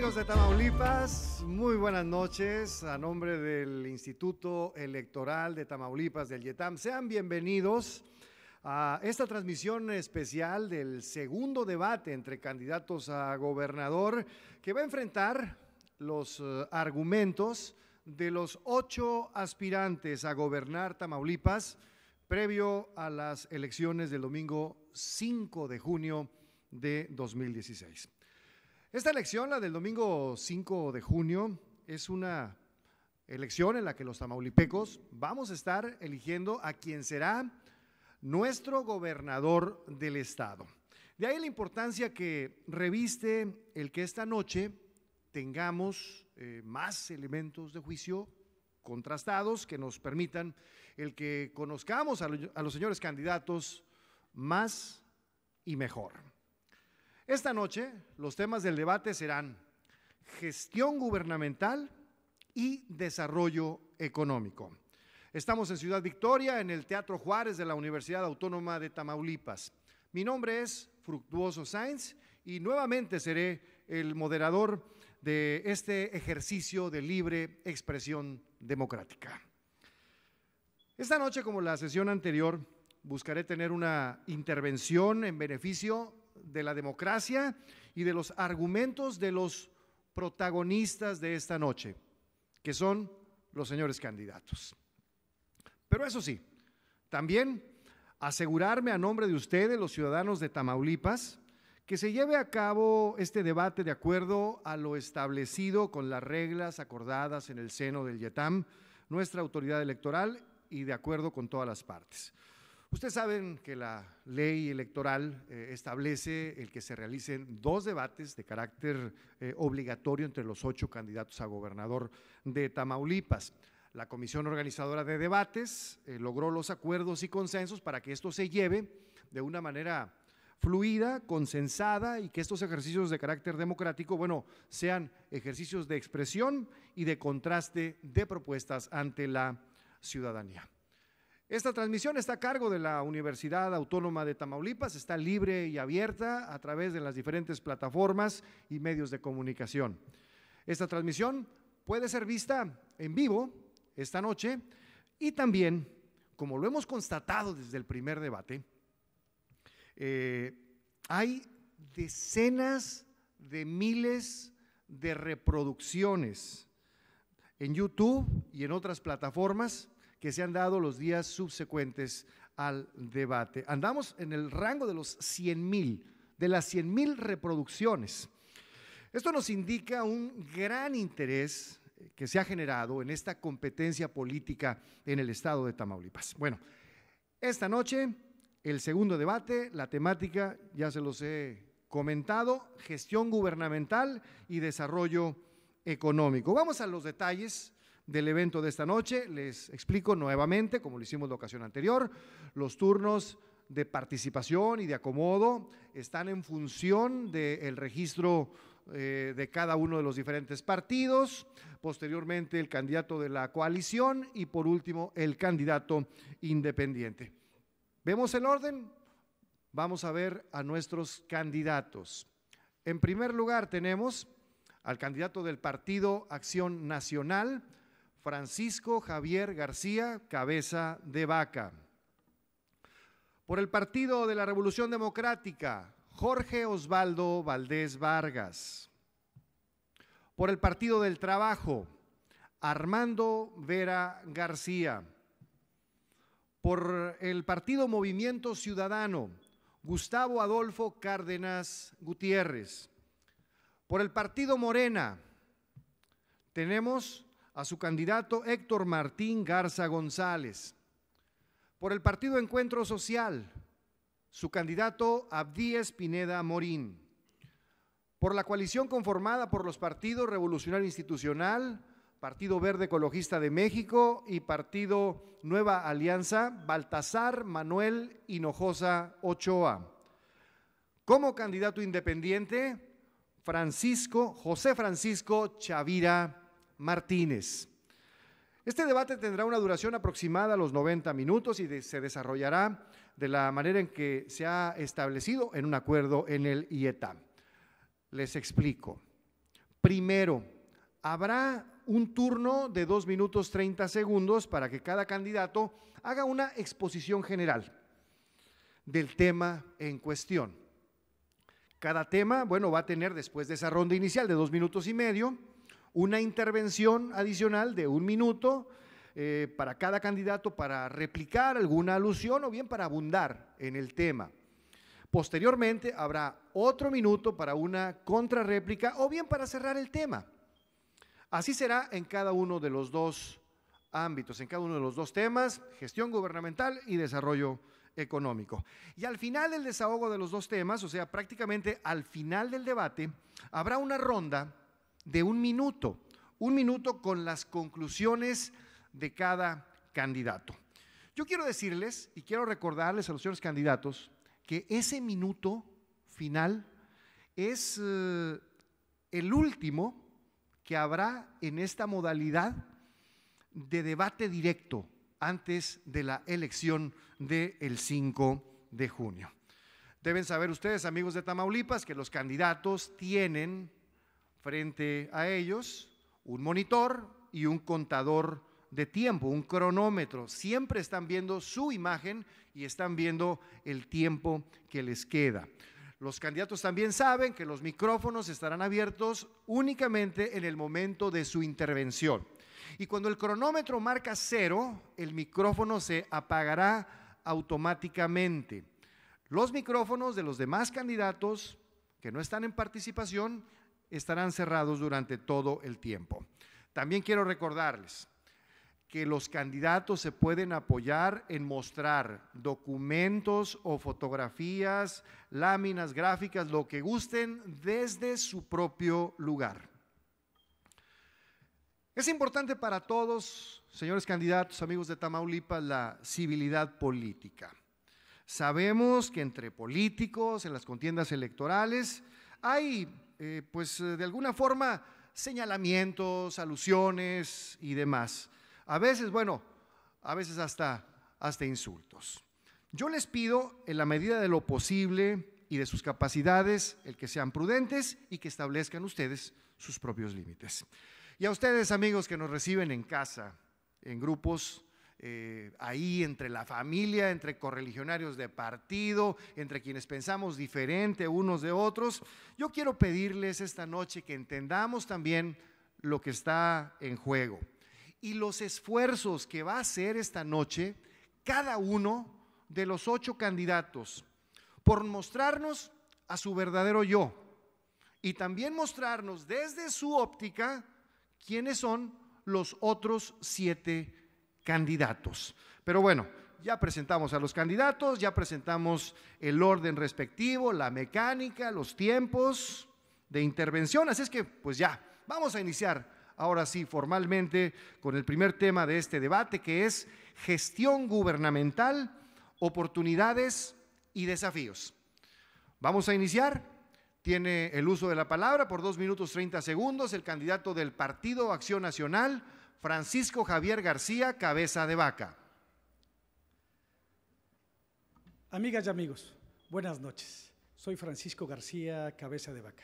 amigos de Tamaulipas, muy buenas noches. A nombre del Instituto Electoral de Tamaulipas del YETAM, sean bienvenidos a esta transmisión especial del segundo debate entre candidatos a gobernador que va a enfrentar los eh, argumentos de los ocho aspirantes a gobernar Tamaulipas previo a las elecciones del domingo 5 de junio de 2016. Esta elección, la del domingo 5 de junio, es una elección en la que los tamaulipecos vamos a estar eligiendo a quien será nuestro gobernador del estado. De ahí la importancia que reviste el que esta noche tengamos eh, más elementos de juicio contrastados que nos permitan el que conozcamos a los señores candidatos más y mejor. Esta noche los temas del debate serán gestión gubernamental y desarrollo económico. Estamos en Ciudad Victoria, en el Teatro Juárez de la Universidad Autónoma de Tamaulipas. Mi nombre es Fructuoso Sainz y nuevamente seré el moderador de este ejercicio de libre expresión democrática. Esta noche, como la sesión anterior, buscaré tener una intervención en beneficio de la democracia y de los argumentos de los protagonistas de esta noche, que son los señores candidatos. Pero eso sí, también asegurarme a nombre de ustedes, los ciudadanos de Tamaulipas, que se lleve a cabo este debate de acuerdo a lo establecido con las reglas acordadas en el seno del YETAM, nuestra autoridad electoral, y de acuerdo con todas las partes. Ustedes saben que la ley electoral eh, establece el que se realicen dos debates de carácter eh, obligatorio entre los ocho candidatos a gobernador de Tamaulipas. La comisión organizadora de debates eh, logró los acuerdos y consensos para que esto se lleve de una manera fluida, consensada y que estos ejercicios de carácter democrático, bueno, sean ejercicios de expresión y de contraste de propuestas ante la ciudadanía. Esta transmisión está a cargo de la Universidad Autónoma de Tamaulipas, está libre y abierta a través de las diferentes plataformas y medios de comunicación. Esta transmisión puede ser vista en vivo esta noche y también, como lo hemos constatado desde el primer debate, eh, hay decenas de miles de reproducciones en YouTube y en otras plataformas que se han dado los días subsecuentes al debate. Andamos en el rango de los 100.000, de las 100 mil reproducciones. Esto nos indica un gran interés eh, que se ha generado en esta competencia política en el estado de Tamaulipas. Bueno, esta noche el segundo debate, la temática, ya se los he comentado, gestión gubernamental y desarrollo económico. Vamos a los detalles del evento de esta noche. Les explico nuevamente, como lo hicimos la ocasión anterior, los turnos de participación y de acomodo están en función del registro eh, de cada uno de los diferentes partidos, posteriormente el candidato de la coalición y por último el candidato independiente. ¿Vemos el orden? Vamos a ver a nuestros candidatos. En primer lugar tenemos al candidato del Partido Acción Nacional, Francisco Javier García Cabeza de Vaca. Por el Partido de la Revolución Democrática, Jorge Osvaldo Valdés Vargas. Por el Partido del Trabajo, Armando Vera García. Por el Partido Movimiento Ciudadano, Gustavo Adolfo Cárdenas Gutiérrez. Por el Partido Morena, tenemos a su candidato Héctor Martín Garza González. Por el Partido Encuentro Social, su candidato Abdí Pineda Morín. Por la coalición conformada por los partidos Revolucionario Institucional, Partido Verde Ecologista de México y Partido Nueva Alianza, Baltasar Manuel Hinojosa Ochoa. Como candidato independiente, Francisco, José Francisco Chavira Martínez. Este debate tendrá una duración aproximada a los 90 minutos y se desarrollará de la manera en que se ha establecido en un acuerdo en el IETA. Les explico. Primero, habrá un turno de 2 minutos 30 segundos para que cada candidato haga una exposición general del tema en cuestión. Cada tema, bueno, va a tener después de esa ronda inicial de dos minutos y medio, una intervención adicional de un minuto eh, para cada candidato para replicar alguna alusión o bien para abundar en el tema. Posteriormente habrá otro minuto para una contrarréplica o bien para cerrar el tema. Así será en cada uno de los dos ámbitos, en cada uno de los dos temas, gestión gubernamental y desarrollo económico. Y al final del desahogo de los dos temas, o sea, prácticamente al final del debate, habrá una ronda de un minuto, un minuto con las conclusiones de cada candidato. Yo quiero decirles y quiero recordarles a los señores candidatos que ese minuto final es eh, el último que habrá en esta modalidad de debate directo antes de la elección del el 5 de junio. Deben saber ustedes, amigos de Tamaulipas, que los candidatos tienen frente a ellos un monitor y un contador de tiempo, un cronómetro. Siempre están viendo su imagen y están viendo el tiempo que les queda. Los candidatos también saben que los micrófonos estarán abiertos únicamente en el momento de su intervención. Y cuando el cronómetro marca cero, el micrófono se apagará automáticamente. Los micrófonos de los demás candidatos que no están en participación estarán cerrados durante todo el tiempo. También quiero recordarles que los candidatos se pueden apoyar en mostrar documentos o fotografías, láminas, gráficas, lo que gusten desde su propio lugar. Es importante para todos, señores candidatos, amigos de Tamaulipas, la civilidad política. Sabemos que entre políticos, en las contiendas electorales, hay eh, pues eh, de alguna forma señalamientos, alusiones y demás. A veces, bueno, a veces hasta, hasta insultos. Yo les pido, en la medida de lo posible y de sus capacidades, el que sean prudentes y que establezcan ustedes sus propios límites. Y a ustedes, amigos, que nos reciben en casa, en grupos, eh, ahí entre la familia, entre correligionarios de partido, entre quienes pensamos diferente unos de otros. Yo quiero pedirles esta noche que entendamos también lo que está en juego y los esfuerzos que va a hacer esta noche cada uno de los ocho candidatos por mostrarnos a su verdadero yo y también mostrarnos desde su óptica quiénes son los otros siete candidatos. Pero bueno, ya presentamos a los candidatos, ya presentamos el orden respectivo, la mecánica, los tiempos de intervención. Así es que, pues ya, vamos a iniciar ahora sí formalmente con el primer tema de este debate, que es gestión gubernamental, oportunidades y desafíos. Vamos a iniciar. Tiene el uso de la palabra por dos minutos 30 segundos el candidato del Partido Acción Nacional, Francisco Javier García, cabeza de vaca. Amigas y amigos, buenas noches. Soy Francisco García, cabeza de vaca.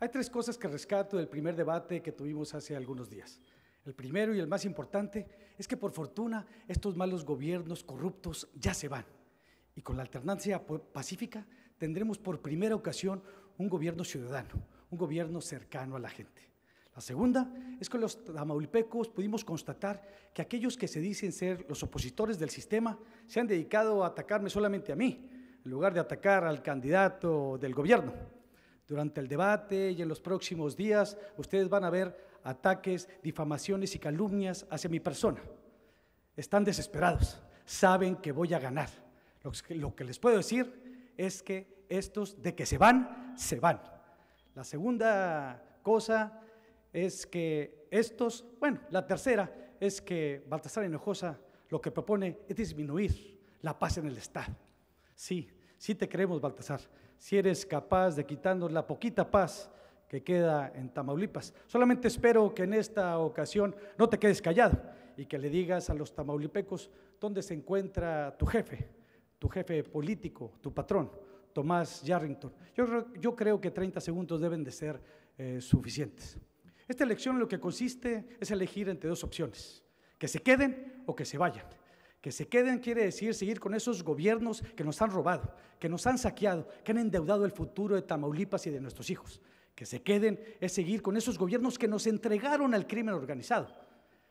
Hay tres cosas que rescato del primer debate que tuvimos hace algunos días. El primero y el más importante es que por fortuna estos malos gobiernos corruptos ya se van. Y con la alternancia pacífica tendremos por primera ocasión un gobierno ciudadano, un gobierno cercano a la gente. La segunda es que los tamaulipecos pudimos constatar que aquellos que se dicen ser los opositores del sistema se han dedicado a atacarme solamente a mí, en lugar de atacar al candidato del gobierno. Durante el debate y en los próximos días ustedes van a ver ataques, difamaciones y calumnias hacia mi persona. Están desesperados, saben que voy a ganar. Lo que, lo que les puedo decir es que estos de que se van, se van. La segunda cosa es que estos, bueno, la tercera es que Baltasar Hinojosa lo que propone es disminuir la paz en el Estado. Sí, sí te creemos, Baltasar, si eres capaz de quitarnos la poquita paz que queda en Tamaulipas. Solamente espero que en esta ocasión no te quedes callado y que le digas a los tamaulipecos dónde se encuentra tu jefe, tu jefe político, tu patrón, Tomás Yarrington. Yo, creo que 30 segundos deben de ser eh, suficientes. Esta elección lo que consiste es elegir entre dos opciones, que se queden o que se vayan. Que se queden quiere decir seguir con esos gobiernos que nos han robado, que nos han saqueado, que han endeudado el futuro de Tamaulipas y de nuestros hijos. Que se queden es seguir con esos gobiernos que nos entregaron al crimen organizado.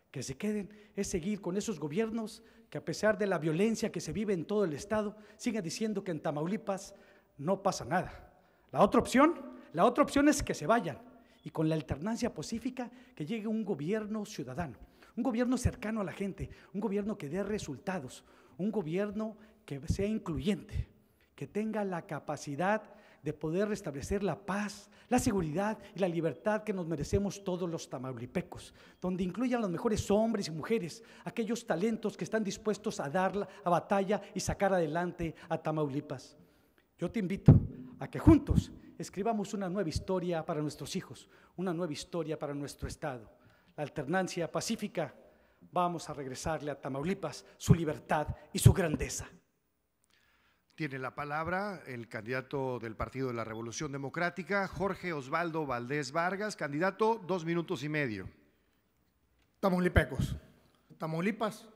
Que se queden es seguir con esos gobiernos que a pesar de la violencia que se vive en todo el Estado, siguen diciendo que en Tamaulipas no pasa nada. La otra opción, la otra opción es que se vayan, y con la alternancia pacífica que llegue un gobierno ciudadano, un gobierno cercano a la gente, un gobierno que dé resultados, un gobierno que sea incluyente, que tenga la capacidad de poder restablecer la paz, la seguridad y la libertad que nos merecemos todos los tamaulipecos, donde incluyan los mejores hombres y mujeres, aquellos talentos que están dispuestos a dar a batalla y sacar adelante a Tamaulipas. Yo te invito a que juntos escribamos una nueva historia para nuestros hijos, una nueva historia para nuestro Estado. La alternancia pacífica, vamos a regresarle a Tamaulipas su libertad y su grandeza. Tiene la palabra el candidato del Partido de la Revolución Democrática, Jorge Osvaldo Valdés Vargas, candidato, dos minutos y medio. Tamaulipecos. Tamaulipas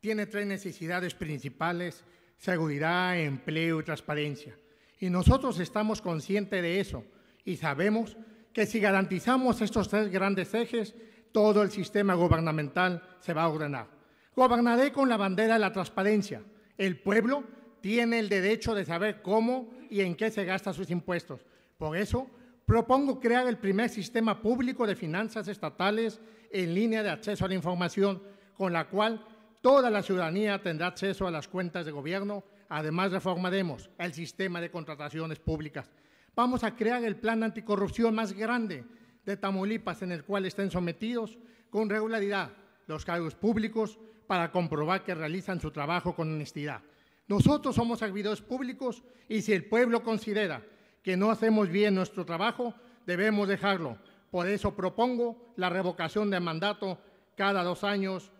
tiene tres necesidades principales, seguridad, empleo y transparencia. Y nosotros estamos conscientes de eso y sabemos que si garantizamos estos tres grandes ejes, todo el sistema gubernamental se va a ordenar. Gobernaré con la bandera de la transparencia. El pueblo tiene el derecho de saber cómo y en qué se gastan sus impuestos. Por eso, propongo crear el primer sistema público de finanzas estatales en línea de acceso a la información, con la cual toda la ciudadanía tendrá acceso a las cuentas de gobierno Además, reformaremos el sistema de contrataciones públicas. Vamos a crear el plan anticorrupción más grande de Tamaulipas, en el cual estén sometidos con regularidad los cargos públicos para comprobar que realizan su trabajo con honestidad. Nosotros somos servidores públicos y si el pueblo considera que no hacemos bien nuestro trabajo, debemos dejarlo. Por eso propongo la revocación del mandato cada dos años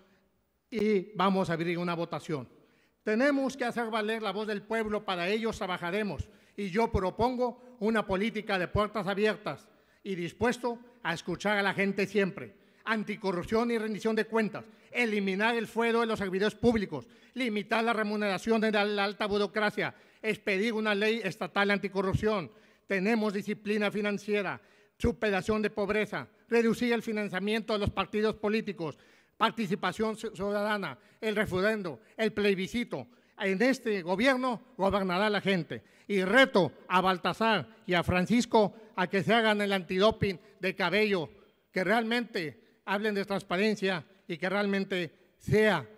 y vamos a abrir una votación. Tenemos que hacer valer la voz del pueblo, para ello trabajaremos y yo propongo una política de puertas abiertas y dispuesto a escuchar a la gente siempre. Anticorrupción y rendición de cuentas, eliminar el fuero de los servidores públicos, limitar la remuneración de la alta burocracia, expedir una ley estatal anticorrupción. Tenemos disciplina financiera, superación de pobreza, reducir el financiamiento de los partidos políticos, participación ciudadana, el referendo, el plebiscito. En este gobierno gobernará la gente. Y reto a Baltasar y a Francisco a que se hagan el antidoping de cabello, que realmente hablen de transparencia y que realmente sea,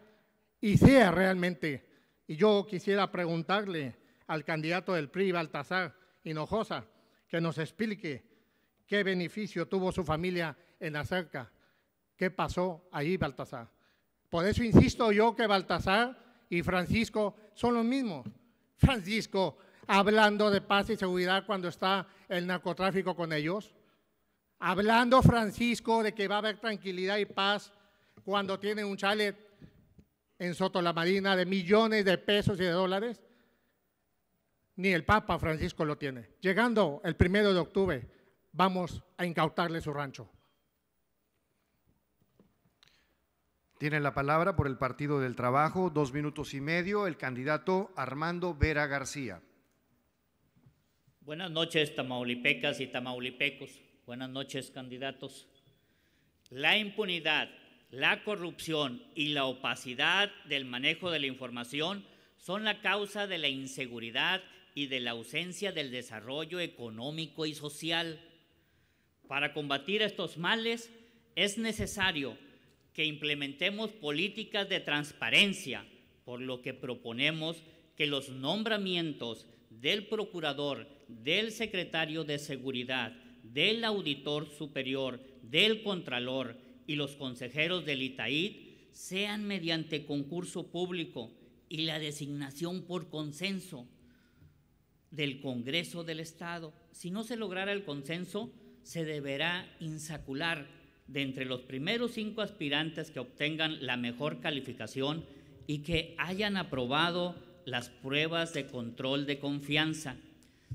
y sea realmente. Y yo quisiera preguntarle al candidato del PRI, Baltasar Hinojosa, que nos explique qué beneficio tuvo su familia en la qué pasó ahí, Baltasar. Por eso insisto yo que Baltasar y Francisco son los mismos. Francisco hablando de paz y seguridad cuando está el narcotráfico con ellos. Hablando Francisco de que va a haber tranquilidad y paz cuando tiene un chalet en Soto la Marina de millones de pesos y de dólares. Ni el Papa Francisco lo tiene. Llegando el primero de octubre, vamos a incautarle su rancho. Tiene la palabra por el Partido del Trabajo, dos minutos y medio, el candidato Armando Vera García. Buenas noches, tamaulipecas y tamaulipecos. Buenas noches, candidatos. La impunidad, la corrupción y la opacidad del manejo de la información son la causa de la inseguridad y de la ausencia del desarrollo económico y social. Para combatir estos males es necesario que implementemos políticas de transparencia, por lo que proponemos que los nombramientos del procurador, del secretario de seguridad, del auditor superior, del contralor y los consejeros del ITAID sean mediante concurso público y la designación por consenso del Congreso del Estado. Si no se lograra el consenso, se deberá insacular de entre los primeros cinco aspirantes que obtengan la mejor calificación y que hayan aprobado las pruebas de control de confianza.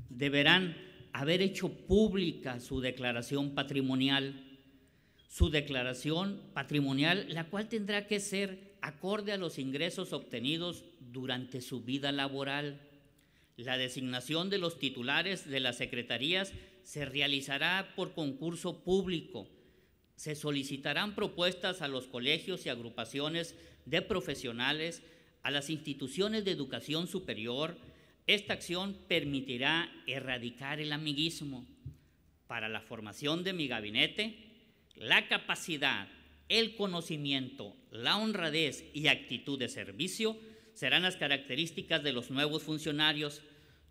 Deberán haber hecho pública su declaración patrimonial, su declaración patrimonial, la cual tendrá que ser acorde a los ingresos obtenidos durante su vida laboral. La designación de los titulares de las secretarías se realizará por concurso público se solicitarán propuestas a los colegios y agrupaciones de profesionales, a las instituciones de educación superior. Esta acción permitirá erradicar el amiguismo. Para la formación de mi gabinete, la capacidad, el conocimiento, la honradez y actitud de servicio serán las características de los nuevos funcionarios.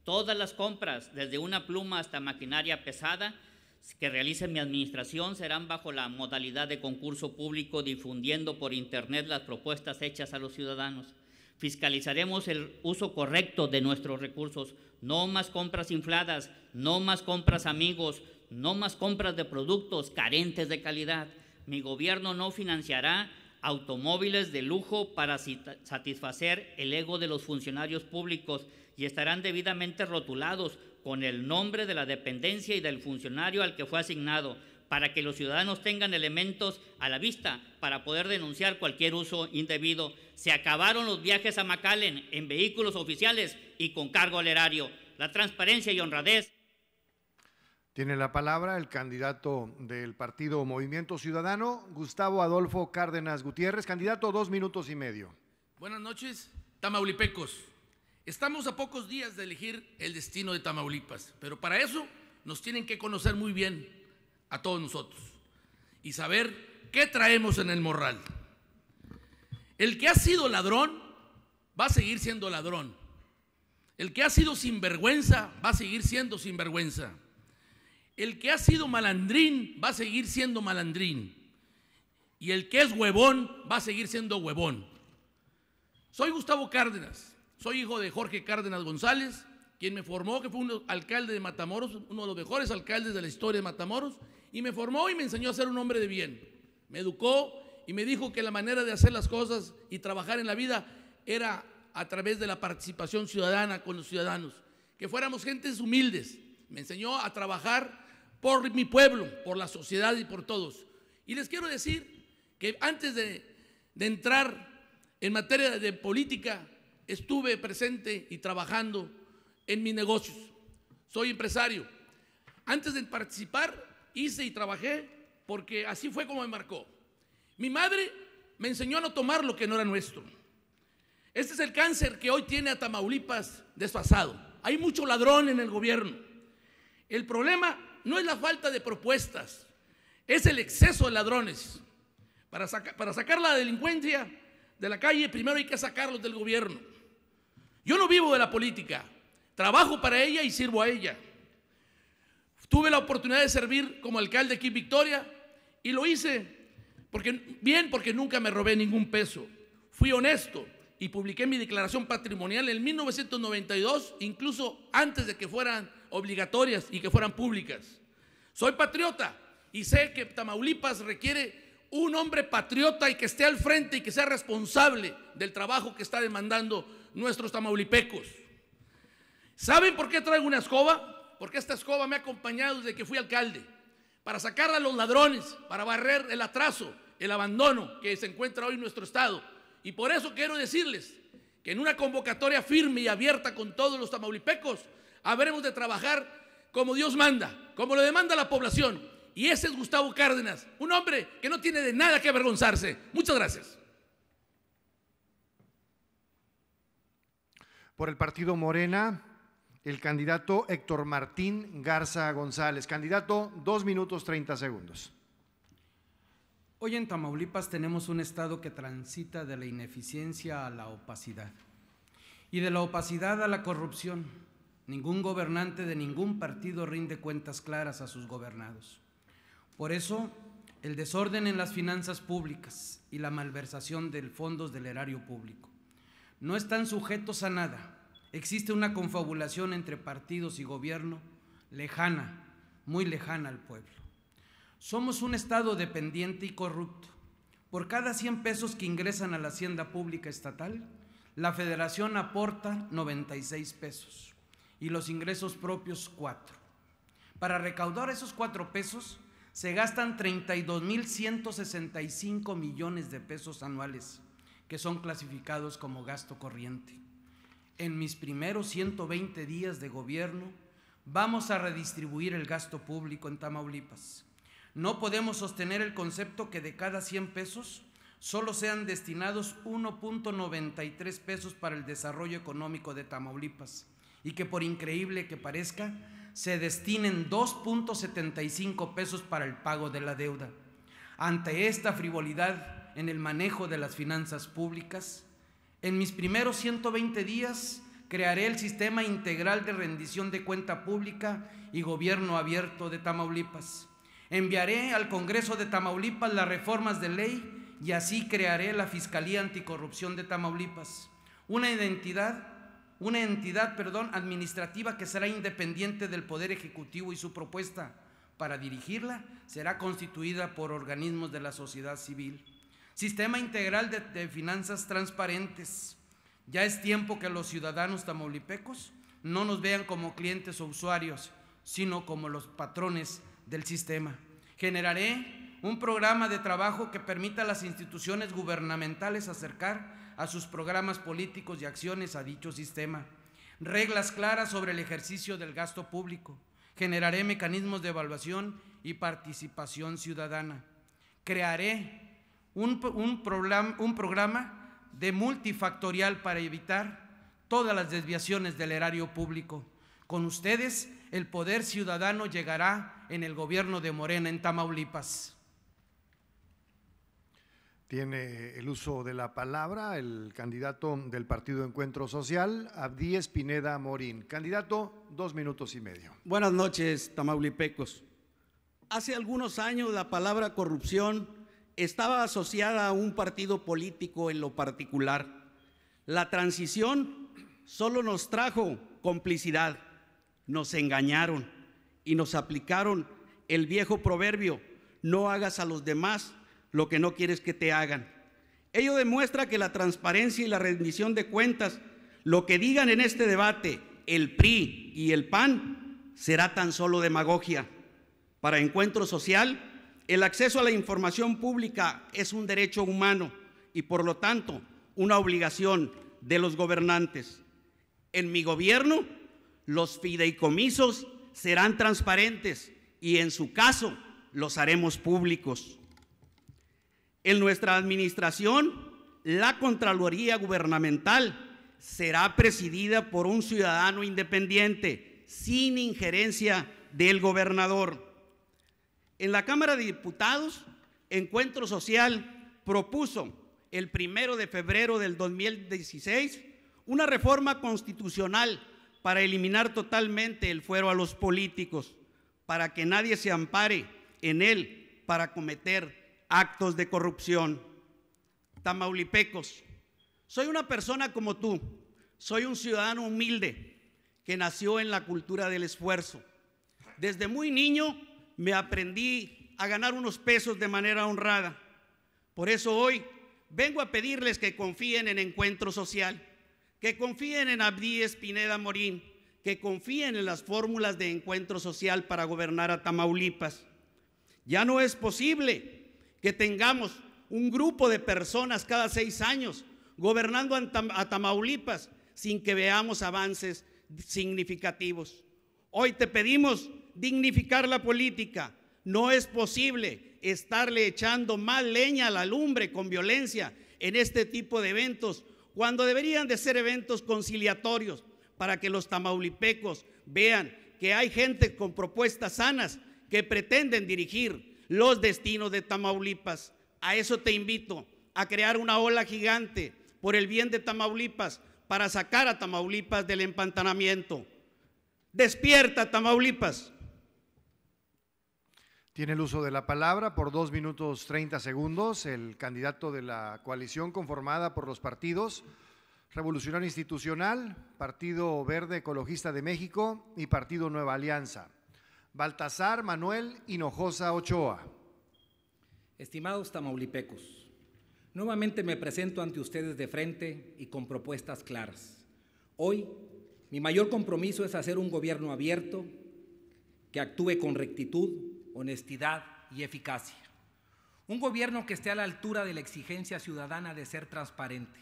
Todas las compras, desde una pluma hasta maquinaria pesada, que realice mi administración serán bajo la modalidad de concurso público difundiendo por Internet las propuestas hechas a los ciudadanos. Fiscalizaremos el uso correcto de nuestros recursos. No más compras infladas, no más compras amigos, no más compras de productos carentes de calidad. Mi gobierno no financiará automóviles de lujo para satisfacer el ego de los funcionarios públicos y estarán debidamente rotulados con el nombre de la dependencia y del funcionario al que fue asignado, para que los ciudadanos tengan elementos a la vista para poder denunciar cualquier uso indebido. Se acabaron los viajes a Macalen en vehículos oficiales y con cargo al erario. La transparencia y honradez. Tiene la palabra el candidato del partido Movimiento Ciudadano, Gustavo Adolfo Cárdenas Gutiérrez, candidato dos minutos y medio. Buenas noches, tamaulipecos. Estamos a pocos días de elegir el destino de Tamaulipas, pero para eso nos tienen que conocer muy bien a todos nosotros y saber qué traemos en el morral. El que ha sido ladrón va a seguir siendo ladrón. El que ha sido sinvergüenza va a seguir siendo sinvergüenza. El que ha sido malandrín va a seguir siendo malandrín. Y el que es huevón va a seguir siendo huevón. Soy Gustavo Cárdenas soy hijo de Jorge Cárdenas González, quien me formó, que fue un alcalde de Matamoros, uno de los mejores alcaldes de la historia de Matamoros, y me formó y me enseñó a ser un hombre de bien. Me educó y me dijo que la manera de hacer las cosas y trabajar en la vida era a través de la participación ciudadana con los ciudadanos, que fuéramos gentes humildes. Me enseñó a trabajar por mi pueblo, por la sociedad y por todos. Y les quiero decir que antes de, entrar en materia de política, estuve presente y trabajando en mis negocios. Soy empresario. Antes de participar, hice y trabajé porque así fue como me marcó. Mi madre me enseñó a no tomar lo que no era nuestro. Este es el cáncer que hoy tiene a Tamaulipas desfasado. Hay mucho ladrón en el gobierno. El problema no es la falta de propuestas, es el exceso de ladrones. Para, para sacar la delincuencia de la calle, primero hay que sacarlos del gobierno. Yo no vivo de la política, trabajo para ella y sirvo a ella. Tuve la oportunidad de servir como alcalde aquí en Victoria y lo hice porque, bien porque nunca me robé ningún peso. Fui honesto y publiqué mi declaración patrimonial en 1992, incluso antes de que fueran obligatorias y que fueran públicas. Soy patriota y sé que Tamaulipas requiere un hombre patriota y que esté al frente y que sea responsable del trabajo que está demandando nuestros tamaulipecos. ¿Saben por qué traigo una escoba? Porque esta escoba me ha acompañado desde que fui alcalde, para sacar a los ladrones, para barrer el atraso, el abandono que se encuentra hoy en nuestro Estado. Y por eso quiero decirles que en una convocatoria firme y abierta con todos los tamaulipecos, habremos de trabajar como Dios manda, como lo demanda la población. Y ese es Gustavo Cárdenas, un hombre que no tiene de nada que avergonzarse. Muchas gracias. Por el partido Morena, el candidato Héctor Martín Garza González. Candidato, dos minutos 30 segundos. Hoy en Tamaulipas tenemos un Estado que transita de la ineficiencia a la opacidad y de la opacidad a la corrupción. Ningún gobernante de ningún partido rinde cuentas claras a sus gobernados. Por eso, el desorden en las finanzas públicas y la malversación de fondos del erario público no están sujetos a nada. Existe una confabulación entre partidos y gobierno lejana, muy lejana al pueblo. Somos un Estado dependiente y corrupto. Por cada 100 pesos que ingresan a la hacienda pública estatal, la federación aporta 96 pesos y los ingresos propios 4. Para recaudar esos 4 pesos se gastan 32.165 millones de pesos anuales que son clasificados como gasto corriente. En mis primeros 120 días de gobierno vamos a redistribuir el gasto público en Tamaulipas. No podemos sostener el concepto que de cada 100 pesos solo sean destinados 1.93 pesos para el desarrollo económico de Tamaulipas y que por increíble que parezca, se destinen 2.75 pesos para el pago de la deuda. Ante esta frivolidad, en el manejo de las finanzas públicas. En mis primeros 120 días crearé el sistema integral de rendición de cuenta pública y gobierno abierto de Tamaulipas. Enviaré al Congreso de Tamaulipas las reformas de ley y así crearé la Fiscalía Anticorrupción de Tamaulipas, una identidad una entidad, perdón, administrativa que será independiente del poder ejecutivo y su propuesta para dirigirla será constituida por organismos de la sociedad civil. Sistema integral de, finanzas transparentes. Ya es tiempo que los ciudadanos tamaulipecos no nos vean como clientes o usuarios, sino como los patrones del sistema. Generaré un programa de trabajo que permita a las instituciones gubernamentales acercar a sus programas políticos y acciones a dicho sistema. Reglas claras sobre el ejercicio del gasto público. Generaré mecanismos de evaluación y participación ciudadana. Crearé un, un, un programa de multifactorial para evitar todas las desviaciones del erario público. Con ustedes, el poder ciudadano llegará en el gobierno de Morena en Tamaulipas. Tiene el uso de la palabra el candidato del Partido Encuentro Social, Abdí Pineda Morín. Candidato, dos minutos y medio. Buenas noches, tamaulipecos. Hace algunos años la palabra corrupción estaba asociada a un partido político en lo particular. La transición solo nos trajo complicidad, nos engañaron y nos aplicaron el viejo proverbio, no hagas a los demás lo que no quieres que te hagan. Ello demuestra que la transparencia y la rendición de cuentas, lo que digan en este debate el PRI y el PAN, será tan solo demagogia para encuentro social el acceso a la información pública es un derecho humano y por lo tanto una obligación de los gobernantes. En mi gobierno, los fideicomisos serán transparentes y en su caso los haremos públicos. En nuestra administración, la Contraloría Gubernamental será presidida por un ciudadano independiente, sin injerencia del gobernador. En la Cámara de Diputados, Encuentro Social propuso el primero de febrero del 2016 una reforma constitucional para eliminar totalmente el fuero a los políticos, para que nadie se ampare en él para cometer actos de corrupción. Tamaulipecos, soy una persona como tú, soy un ciudadano humilde que nació en la cultura del esfuerzo. Desde muy niño me aprendí a ganar unos pesos de manera honrada. Por eso hoy vengo a pedirles que confíen en Encuentro Social, que confíen en Abdi Espineda Morín, que confíen en las fórmulas de Encuentro Social para gobernar a Tamaulipas. Ya no es posible que tengamos un grupo de personas cada seis años gobernando a Tamaulipas sin que veamos avances significativos. Hoy te pedimos dignificar la política. No es posible estarle echando más leña a la lumbre con violencia en este tipo de eventos, cuando deberían de ser eventos conciliatorios para que los tamaulipecos vean que hay gente con propuestas sanas que pretenden dirigir los destinos de Tamaulipas. A eso te invito, a crear una ola gigante por el bien de Tamaulipas, para sacar a Tamaulipas del empantanamiento. Despierta, Tamaulipas. Tiene el uso de la palabra por dos minutos 30 segundos el candidato de la coalición conformada por los partidos Revolucionario Institucional, Partido Verde Ecologista de México y Partido Nueva Alianza. Baltasar Manuel Hinojosa Ochoa. Estimados tamaulipecos, nuevamente me presento ante ustedes de frente y con propuestas claras. Hoy, mi mayor compromiso es hacer un gobierno abierto que actúe con rectitud honestidad y eficacia. Un gobierno que esté a la altura de la exigencia ciudadana de ser transparente.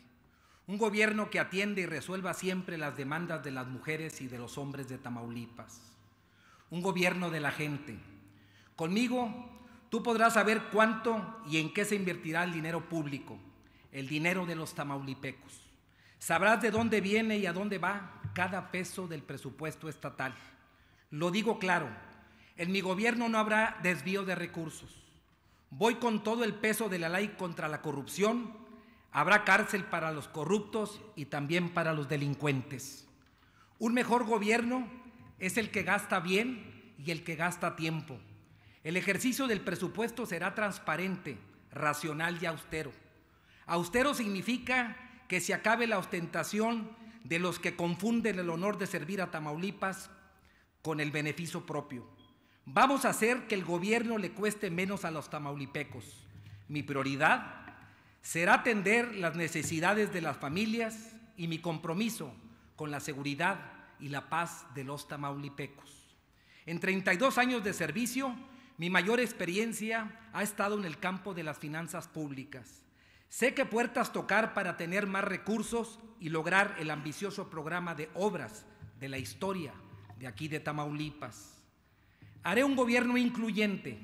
Un gobierno que atiende y resuelva siempre las demandas de las mujeres y de los hombres de Tamaulipas. Un gobierno de la gente. Conmigo, tú podrás saber cuánto y en qué se invertirá el dinero público, el dinero de los tamaulipecos. Sabrás de dónde viene y a dónde va cada peso del presupuesto estatal. Lo digo claro, en mi gobierno no habrá desvío de recursos. Voy con todo el peso de la ley contra la corrupción. Habrá cárcel para los corruptos y también para los delincuentes. Un mejor gobierno es el que gasta bien y el que gasta tiempo. El ejercicio del presupuesto será transparente, racional y austero. Austero significa que se acabe la ostentación de los que confunden el honor de servir a Tamaulipas con el beneficio propio. Vamos a hacer que el gobierno le cueste menos a los tamaulipecos. Mi prioridad será atender las necesidades de las familias y mi compromiso con la seguridad y la paz de los tamaulipecos. En 32 años de servicio, mi mayor experiencia ha estado en el campo de las finanzas públicas. Sé qué puertas tocar para tener más recursos y lograr el ambicioso programa de obras de la historia de aquí de Tamaulipas. Haré un gobierno incluyente.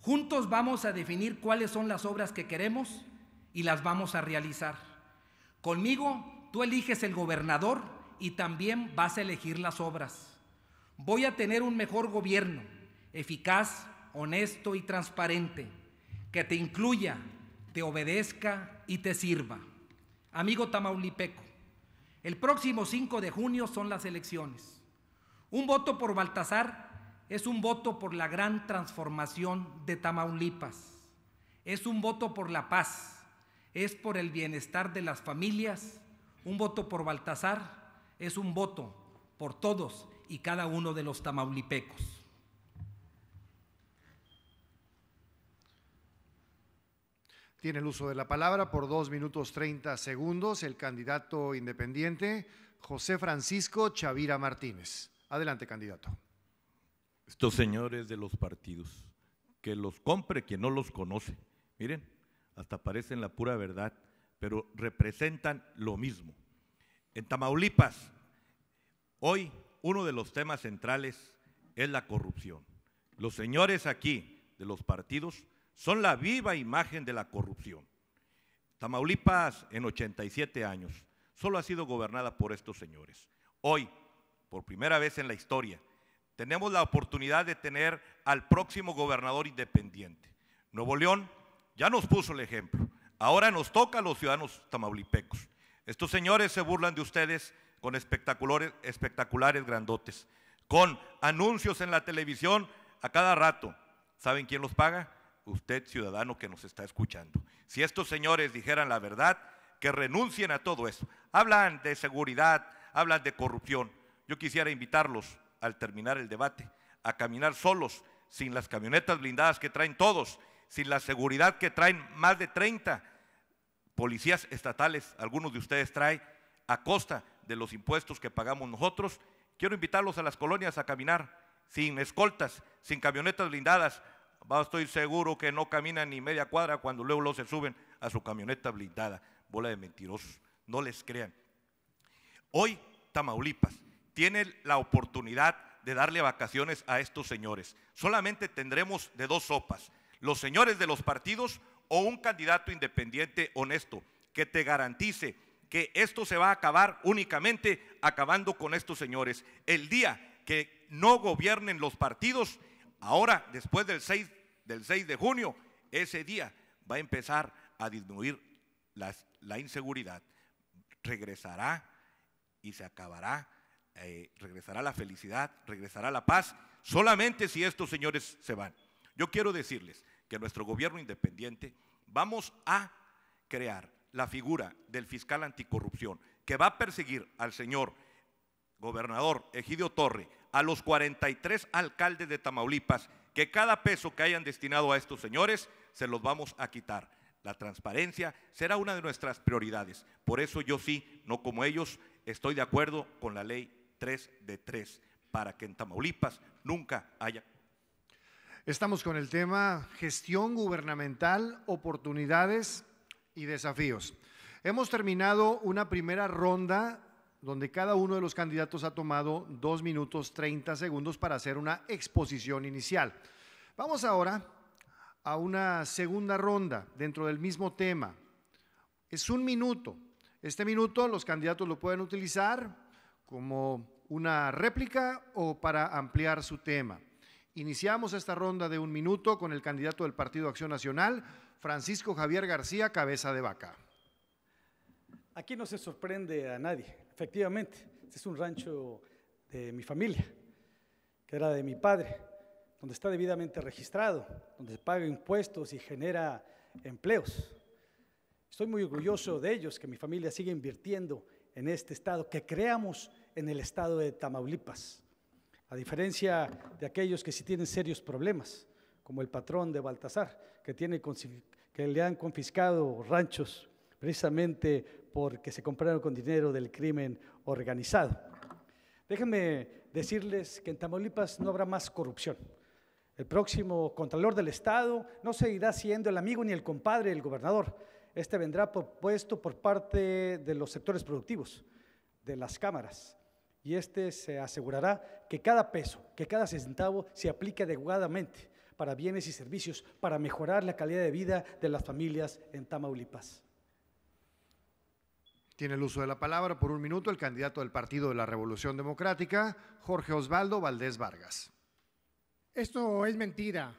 Juntos vamos a definir cuáles son las obras que queremos y las vamos a realizar. Conmigo tú eliges el gobernador y también vas a elegir las obras. Voy a tener un mejor gobierno, eficaz, honesto y transparente, que te incluya, te obedezca y te sirva. Amigo Tamaulipeco, el próximo 5 de junio son las elecciones. Un voto por Baltasar es un voto por la gran transformación de Tamaulipas, es un voto por la paz, es por el bienestar de las familias, un voto por Baltasar, es un voto por todos y cada uno de los tamaulipecos. Tiene el uso de la palabra por dos minutos 30 segundos el candidato independiente José Francisco Chavira Martínez. Adelante, candidato estos señores de los partidos, que los compre quien no los conoce. Miren, hasta parecen la pura verdad, pero representan lo mismo. En Tamaulipas, hoy uno de los temas centrales es la corrupción. Los señores aquí de los partidos son la viva imagen de la corrupción. Tamaulipas en 87 años solo ha sido gobernada por estos señores. Hoy, por primera vez en la historia, tenemos la oportunidad de tener al próximo gobernador independiente. Nuevo León ya nos puso el ejemplo. Ahora nos toca a los ciudadanos tamaulipecos. Estos señores se burlan de ustedes con espectaculares, espectaculares grandotes, con anuncios en la televisión a cada rato. ¿Saben quién los paga? Usted, ciudadano que nos está escuchando. Si estos señores dijeran la verdad, que renuncien a todo eso. Hablan de seguridad, hablan de corrupción. Yo quisiera invitarlos al terminar el debate, a caminar solos, sin las camionetas blindadas que traen todos, sin la seguridad que traen más de 30 policías estatales, algunos de ustedes traen, a costa de los impuestos que pagamos nosotros. Quiero invitarlos a las colonias a caminar sin escoltas, sin camionetas blindadas. Estoy seguro que no caminan ni media cuadra cuando luego los se suben a su camioneta blindada. Bola de mentirosos, no les crean. Hoy Tamaulipas tiene la oportunidad de darle vacaciones a estos señores. Solamente tendremos de dos sopas, los señores de los partidos o un candidato independiente honesto que te garantice que esto se va a acabar únicamente acabando con estos señores. El día que no gobiernen los partidos, ahora después del 6, del de junio, ese día va a empezar a disminuir la inseguridad. Regresará y se acabará eh, regresará la felicidad, regresará la paz, solamente si estos señores se van. Yo quiero decirles que nuestro gobierno independiente vamos a crear la figura del fiscal anticorrupción que va a perseguir al señor gobernador Egidio Torre, a los 43 alcaldes de Tamaulipas, que cada peso que hayan destinado a estos señores se los vamos a quitar. La transparencia será una de nuestras prioridades. Por eso yo sí, no como ellos, estoy de acuerdo con la ley 3 de 3 para que en Tamaulipas nunca haya. Estamos con el tema gestión gubernamental, oportunidades y desafíos. Hemos terminado una primera ronda donde cada uno de los candidatos ha tomado 2 minutos 30 segundos para hacer una exposición inicial. Vamos ahora a una segunda ronda dentro del mismo tema. Es un minuto. Este minuto los candidatos lo pueden utilizar como una réplica o para ampliar su tema. Iniciamos esta ronda de un minuto con el candidato del Partido Acción Nacional, Francisco Javier García, cabeza de vaca. Aquí no se sorprende a nadie, efectivamente. Este es un rancho de mi familia, que era de mi padre, donde está debidamente registrado, donde se paga impuestos y genera empleos. Estoy muy orgulloso de ellos, que mi familia sigue invirtiendo en este estado, que creamos en el estado de Tamaulipas, a diferencia de aquellos que sí tienen serios problemas, como el patrón de Baltasar, que, tiene, que le han confiscado ranchos precisamente porque se compraron con dinero del crimen organizado. Déjenme decirles que en Tamaulipas no habrá más corrupción. El próximo Contralor del Estado no seguirá siendo el amigo ni el compadre del gobernador, este vendrá propuesto por parte de los sectores productivos, de las cámaras, y este se asegurará que cada peso, que cada centavo se aplique adecuadamente para bienes y servicios, para mejorar la calidad de vida de las familias en Tamaulipas. Tiene el uso de la palabra por un minuto el candidato del Partido de la Revolución Democrática, Jorge Osvaldo Valdés Vargas. Esto es mentira,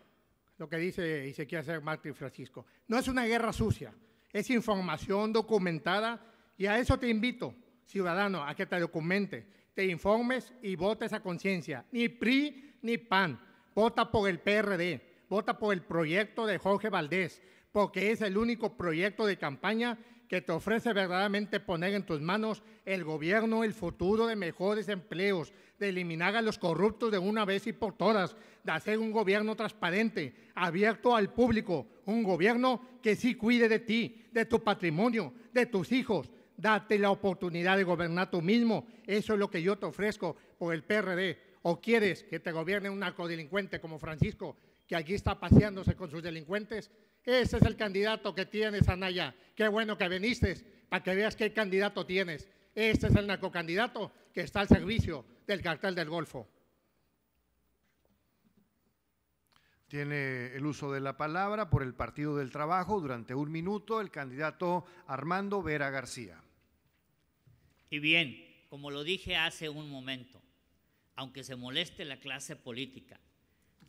lo que dice y se quiere hacer Martín Francisco. No es una guerra sucia, es información documentada y a eso te invito, ciudadano, a que te documente, te informes y votes a conciencia. Ni PRI ni PAN. Vota por el PRD, vota por el proyecto de Jorge Valdés, porque es el único proyecto de campaña que te ofrece verdaderamente poner en tus manos el gobierno, el futuro de mejores empleos, de eliminar a los corruptos de una vez y por todas, de hacer un gobierno transparente, abierto al público, un gobierno que sí cuide de ti, de tu patrimonio, de tus hijos. Date la oportunidad de gobernar tú mismo. Eso es lo que yo te ofrezco por el PRD. ¿O quieres que te gobierne un narcodelincuente como Francisco, que aquí está paseándose con sus delincuentes? Ese es el candidato que tienes, Anaya. Qué bueno que viniste para que veas qué candidato tienes. Este es el narcocandidato que está al servicio del cartel del Golfo. Tiene el uso de la palabra por el Partido del Trabajo durante un minuto el candidato Armando Vera García. Y bien, como lo dije hace un momento, aunque se moleste la clase política,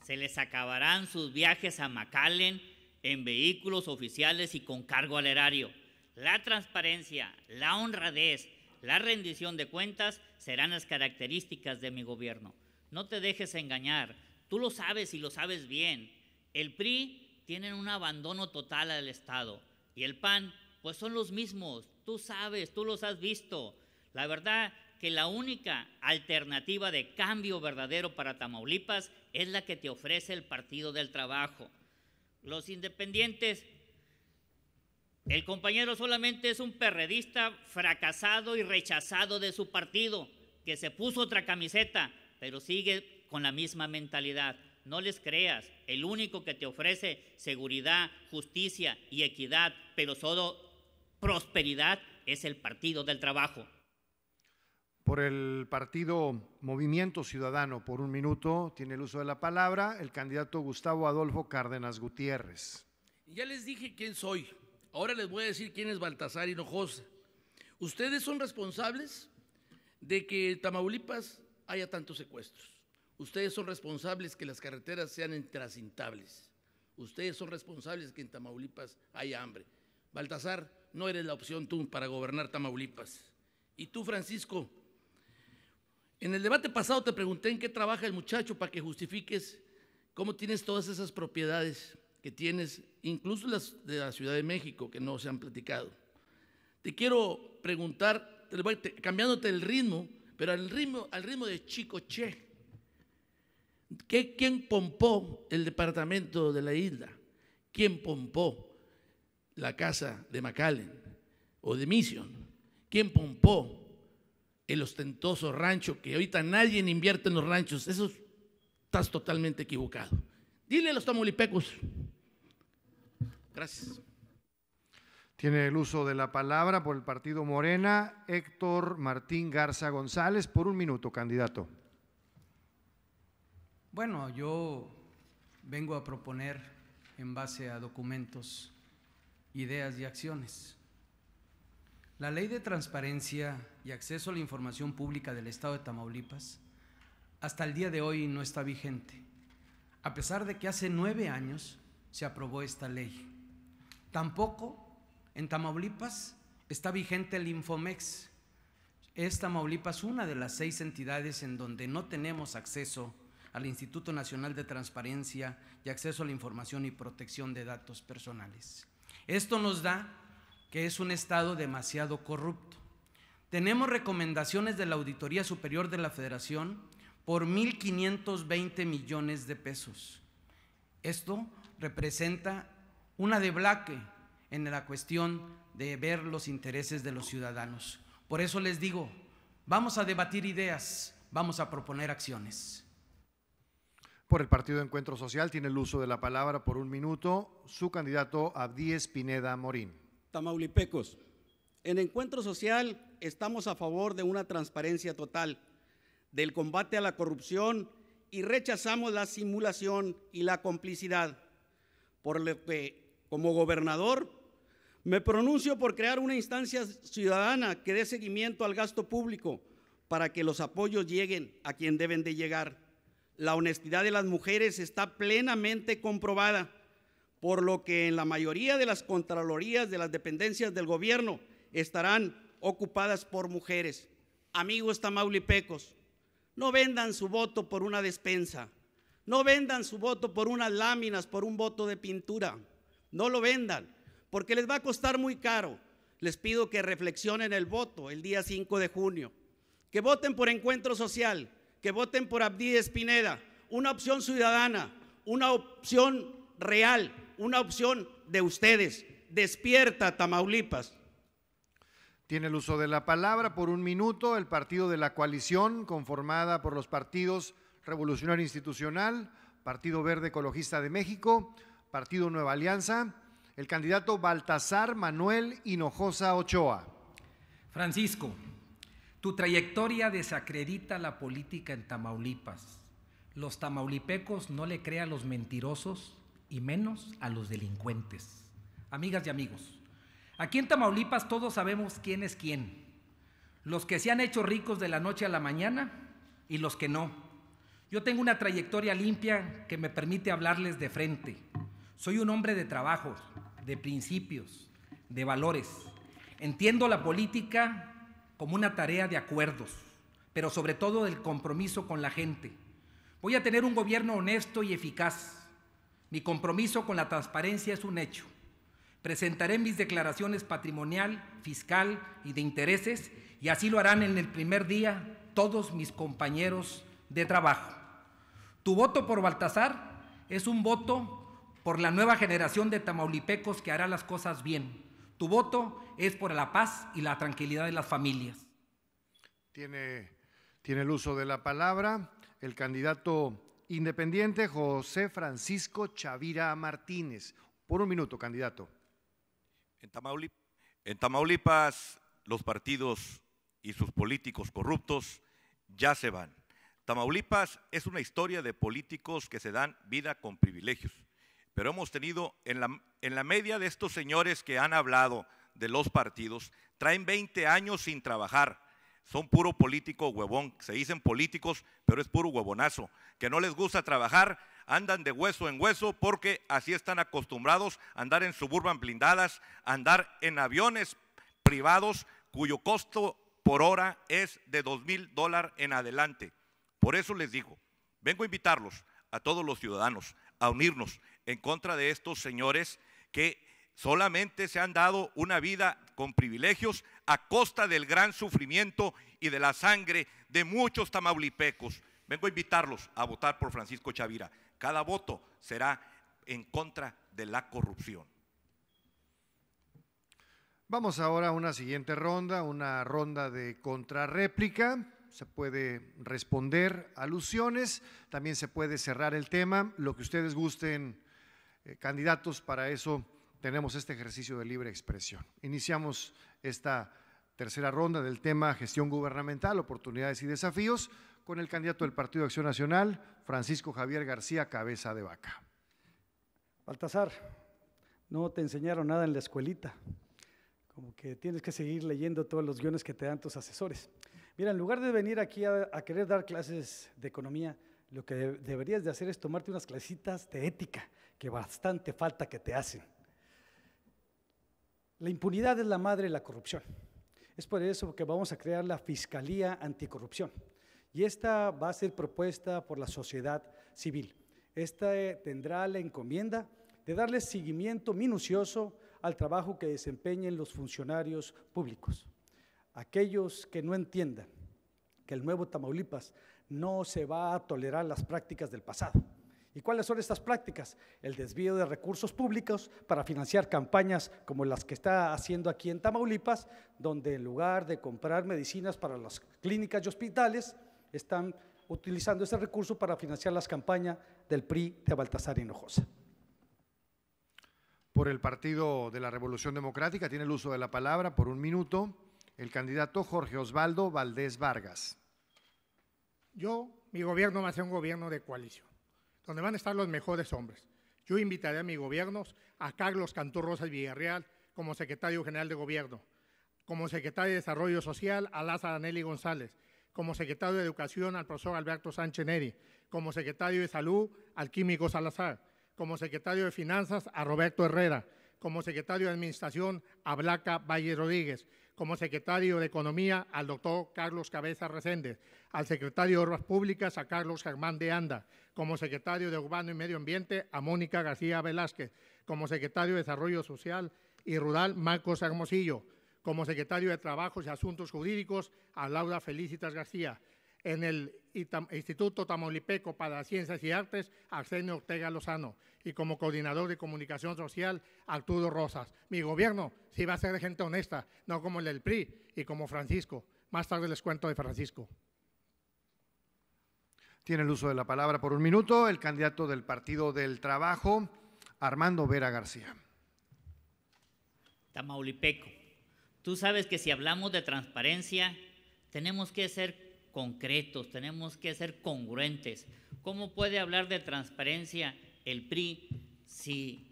se les acabarán sus viajes a Macallen en vehículos oficiales y con cargo al erario. La transparencia, la honradez, la rendición de cuentas serán las características de mi gobierno. No te dejes engañar, tú lo sabes y lo sabes bien. El PRI tienen un abandono total al Estado y el PAN, pues son los mismos, tú sabes, tú los has visto. La verdad que la única alternativa de cambio verdadero para Tamaulipas es la que te ofrece el Partido del Trabajo. Los independientes el compañero solamente es un perredista fracasado y rechazado de su partido, que se puso otra camiseta, pero sigue con la misma mentalidad. No les creas, el único que te ofrece seguridad, justicia y equidad, pero solo prosperidad, es el Partido del Trabajo. Por el partido Movimiento Ciudadano, por un minuto, tiene el uso de la palabra el candidato Gustavo Adolfo Cárdenas Gutiérrez. Ya les dije quién soy. Ahora les voy a decir quién es Baltasar Hinojosa. Ustedes son responsables de que en Tamaulipas haya tantos secuestros. Ustedes son responsables que las carreteras sean intrascintables. Ustedes son responsables que en Tamaulipas haya hambre. Baltasar, no eres la opción tú para gobernar Tamaulipas. Y tú, Francisco, en el debate pasado te pregunté en qué trabaja el muchacho para que justifiques cómo tienes todas esas propiedades que tienes, incluso las de la Ciudad de México, que no se han platicado. Te quiero preguntar, cambiándote el ritmo, pero al ritmo, al ritmo de Chico Che. ¿Quién pompó el departamento de la isla? ¿Quién pompó la casa de McAllen o de Mission? ¿Quién pompó el ostentoso rancho que ahorita nadie invierte en los ranchos? Eso estás totalmente equivocado. Dile a los tamulipecos. Gracias. Tiene el uso de la palabra por el partido Morena Héctor Martín Garza González. Por un minuto, candidato. Bueno, yo vengo a proponer en base a documentos, ideas y acciones. La ley de transparencia y acceso a la información pública del Estado de Tamaulipas hasta el día de hoy no está vigente, a pesar de que hace nueve años se aprobó esta ley. Tampoco en Tamaulipas está vigente el Infomex. Es Tamaulipas una de las seis entidades en donde no tenemos acceso al Instituto Nacional de Transparencia y Acceso a la Información y Protección de Datos Personales. Esto nos da que es un Estado demasiado corrupto. Tenemos recomendaciones de la Auditoría Superior de la Federación por 1.520 millones de pesos. Esto representa una de blaque en la cuestión de ver los intereses de los ciudadanos. Por eso les digo, vamos a debatir ideas, vamos a proponer acciones. Por el Partido Encuentro Social tiene el uso de la palabra por un minuto su candidato Abdi Pineda Morín. Tamaulipecos, en Encuentro Social estamos a favor de una transparencia total, del combate a la corrupción y rechazamos la simulación y la complicidad, por lo que como gobernador, me pronuncio por crear una instancia ciudadana que dé seguimiento al gasto público para que los apoyos lleguen a quien deben de llegar. La honestidad de las mujeres está plenamente comprobada, por lo que en la mayoría de las contralorías de las dependencias del gobierno estarán ocupadas por mujeres. Amigos tamaulipecos, no vendan su voto por una despensa, no vendan su voto por unas láminas, por un voto de pintura no lo vendan, porque les va a costar muy caro. Les pido que reflexionen el voto el día 5 de junio, que voten por Encuentro Social, que voten por Abdi Espineda, una opción ciudadana, una opción real, una opción de ustedes. Despierta, Tamaulipas. Tiene el uso de la palabra por un minuto el partido de la coalición conformada por los partidos Revolucionario Institucional, Partido Verde Ecologista de México, Partido Nueva Alianza, el candidato Baltasar Manuel Hinojosa Ochoa. Francisco, tu trayectoria desacredita la política en Tamaulipas. Los tamaulipecos no le crean a los mentirosos y menos a los delincuentes. Amigas y amigos, aquí en Tamaulipas todos sabemos quién es quién. Los que se han hecho ricos de la noche a la mañana y los que no. Yo tengo una trayectoria limpia que me permite hablarles de frente soy un hombre de trabajo, de principios, de valores. Entiendo la política como una tarea de acuerdos, pero sobre todo del compromiso con la gente. Voy a tener un gobierno honesto y eficaz. Mi compromiso con la transparencia es un hecho. Presentaré mis declaraciones patrimonial, fiscal y de intereses y así lo harán en el primer día todos mis compañeros de trabajo. Tu voto por Baltasar es un voto por la nueva generación de tamaulipecos que hará las cosas bien. Tu voto es por la paz y la tranquilidad de las familias. Tiene, el uso de la palabra el candidato independiente José Francisco Chavira Martínez. Por un minuto, candidato. en Tamaulipas, los partidos y sus políticos corruptos ya se van. Tamaulipas es una historia de políticos que se dan vida con privilegios pero hemos tenido, en la, media de estos señores que han hablado de los partidos, traen 20 años sin trabajar. Son puro político huevón, se dicen políticos, pero es puro huevonazo, que no les gusta trabajar, andan de hueso en hueso porque así están acostumbrados a andar en suburban blindadas, a andar en aviones privados cuyo costo por hora es de 2000 mil dólares en adelante. Por eso les digo, vengo a invitarlos a todos los ciudadanos a unirnos en contra de estos señores que solamente se han dado una vida con privilegios a costa del gran sufrimiento y de la sangre de muchos tamaulipecos. Vengo a invitarlos a votar por Francisco Chavira. Cada voto será en contra de la corrupción. Vamos ahora a una siguiente ronda, una ronda de contrarréplica. Se puede responder alusiones, también se puede cerrar el tema, lo que ustedes gusten eh, candidatos, para eso tenemos este ejercicio de libre expresión. Iniciamos esta tercera ronda del tema gestión gubernamental, oportunidades y desafíos, con el candidato del Partido Acción Nacional, Francisco Javier García Cabeza de Vaca. Baltasar, no te enseñaron nada en la escuelita, como que tienes que seguir leyendo todos los guiones que te dan tus asesores. Mira, en lugar de venir aquí a, querer dar clases de economía, lo que deberías de hacer es tomarte unas clasitas de ética que bastante falta que te hacen. La impunidad es la madre de la corrupción. Es por eso que vamos a crear la Fiscalía Anticorrupción. Y esta va a ser propuesta por la sociedad civil. Esta eh, tendrá la encomienda de darle seguimiento minucioso al trabajo que desempeñen los funcionarios públicos. Aquellos que no entiendan que el nuevo Tamaulipas no se va a tolerar las prácticas del pasado, ¿Y cuáles son estas prácticas? El desvío de recursos públicos para financiar campañas como las que está haciendo aquí en Tamaulipas, donde en lugar de comprar medicinas para las clínicas y hospitales, están utilizando ese recurso para financiar las campañas del PRI de Baltasar Hinojosa. Por el Partido de la Revolución Democrática tiene el uso de la palabra por un minuto el candidato Jorge Osvaldo Valdés Vargas. Yo, mi gobierno va a ser un gobierno de coalición donde van a estar los mejores hombres. Yo invitaré a mi gobierno a Carlos Cantú Rosas Villarreal como secretario general de gobierno, como secretario de Desarrollo Social a Lázaro Nelly González, como secretario de Educación al profesor Alberto Sánchez Neri, como secretario de Salud al químico Salazar, como secretario de Finanzas a Roberto Herrera, como secretario de Administración a Blanca Valle Rodríguez, como secretario de Economía al doctor Carlos Cabeza Reséndez, al secretario de Obras Públicas a Carlos Germán de Anda, como secretario de Urbano y Medio Ambiente a Mónica García Velázquez, como secretario de Desarrollo Social y Rural Marcos Hermosillo, como secretario de Trabajos y Asuntos Jurídicos a Laura Felicitas García, en el Instituto Tamaulipeco para Ciencias y Artes, Arsenio Ortega Lozano, y como coordinador de comunicación social, Arturo Rosas. Mi gobierno sí va a ser de gente honesta, no como el del PRI y como Francisco. Más tarde les cuento de Francisco. Tiene el uso de la palabra por un minuto el candidato del Partido del Trabajo, Armando Vera García. Tamaulipeco, tú sabes que si hablamos de transparencia, tenemos que ser concretos, tenemos que ser congruentes. ¿Cómo puede hablar de transparencia el PRI si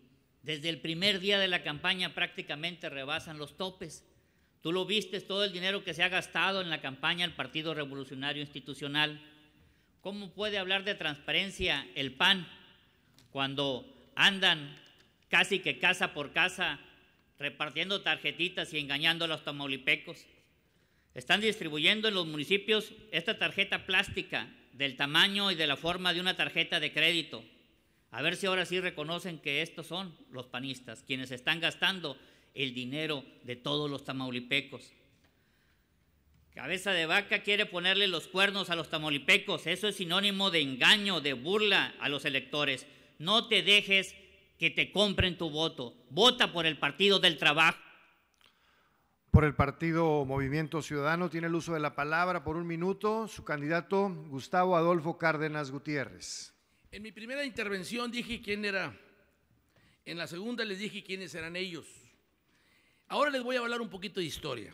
desde el primer día de la campaña prácticamente rebasan los topes? Tú lo vistes todo el dinero que se ha gastado en la campaña el Partido Revolucionario Institucional. ¿Cómo puede hablar de transparencia el PAN cuando andan casi que casa por casa repartiendo tarjetitas y engañando a los tamaulipecos? Están distribuyendo en los municipios esta tarjeta plástica del tamaño y de la forma de una tarjeta de crédito. A ver si ahora sí reconocen que estos son los panistas, quienes están gastando el dinero de todos los tamaulipecos. Cabeza de vaca quiere ponerle los cuernos a los tamaulipecos. Eso es sinónimo de engaño, de burla a los electores. No te dejes que te compren tu voto. Vota por el Partido del Trabajo. Por el partido Movimiento Ciudadano tiene el uso de la palabra por un minuto su candidato Gustavo Adolfo Cárdenas Gutiérrez. En mi primera intervención dije quién era, en la segunda les dije quiénes eran ellos. Ahora les voy a hablar un poquito de historia.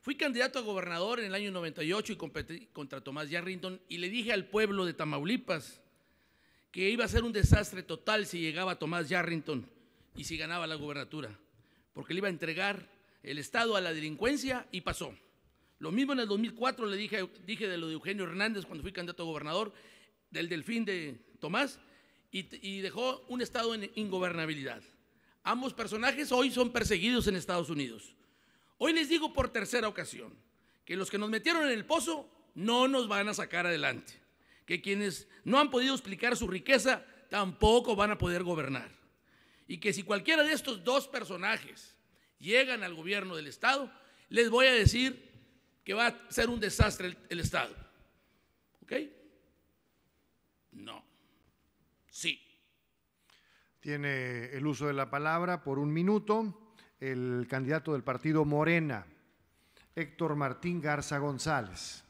Fui candidato a gobernador en el año 98 y competí contra Tomás Yarrington y le dije al pueblo de Tamaulipas que iba a ser un desastre total si llegaba Tomás Yarrington y si ganaba la gobernatura, porque le iba a entregar el Estado a la delincuencia y pasó. Lo mismo en el 2004 le dije, de lo de Eugenio Hernández cuando fui candidato a gobernador, del delfín de Tomás, y, y dejó un Estado en ingobernabilidad. Ambos personajes hoy son perseguidos en Estados Unidos. Hoy les digo por tercera ocasión que los que nos metieron en el pozo no nos van a sacar adelante, que quienes no han podido explicar su riqueza tampoco van a poder gobernar, y que si cualquiera de estos dos personajes llegan al gobierno del Estado, les voy a decir que va a ser un desastre el, Estado. ¿Ok? No. Sí. Tiene el uso de la palabra por un minuto el candidato del partido Morena, Héctor Martín Garza González.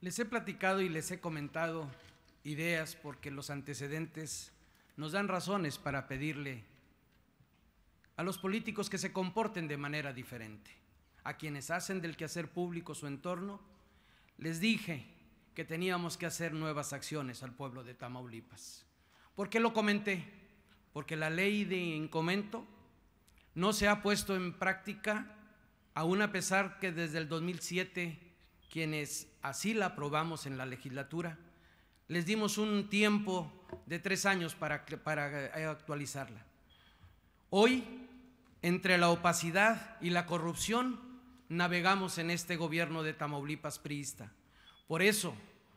Les he platicado y les he comentado ideas porque los antecedentes nos dan razones para pedirle a los políticos que se comporten de manera diferente, a quienes hacen del quehacer público su entorno, les dije que teníamos que hacer nuevas acciones al pueblo de Tamaulipas. ¿Por qué lo comenté? Porque la ley de encomento no se ha puesto en práctica, aún a pesar que desde el 2007 quienes así la aprobamos en la legislatura, les dimos un tiempo de tres años para, para eh, actualizarla. Hoy entre la opacidad y la corrupción navegamos en este gobierno de Tamaulipas priista. Por eso,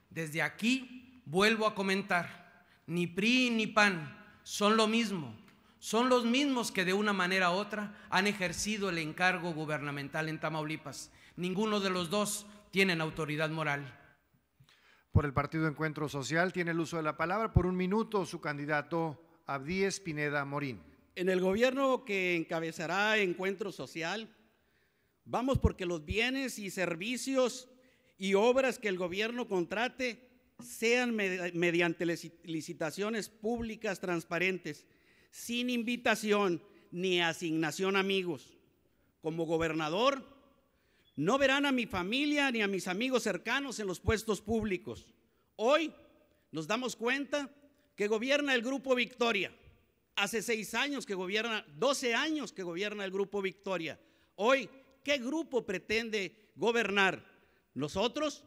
desde aquí vuelvo a comentar, ni PRI ni PAN son lo mismo, son los mismos que de una manera u otra han ejercido el encargo gubernamental en Tamaulipas. Ninguno de los dos tienen autoridad moral. Por el Partido Encuentro Social tiene el uso de la palabra por un minuto su candidato Abdíes Pineda Morín. En el gobierno que encabezará Encuentro Social, vamos porque los bienes y servicios y obras que el gobierno contrate sean mediante licitaciones públicas transparentes, sin invitación ni asignación a amigos. Como gobernador, no verán a mi familia ni a mis amigos cercanos en los puestos públicos. Hoy nos damos cuenta que gobierna el Grupo Victoria Hace seis años que gobierna, 12 años que gobierna el grupo Victoria. Hoy, ¿qué grupo pretende gobernar? Nosotros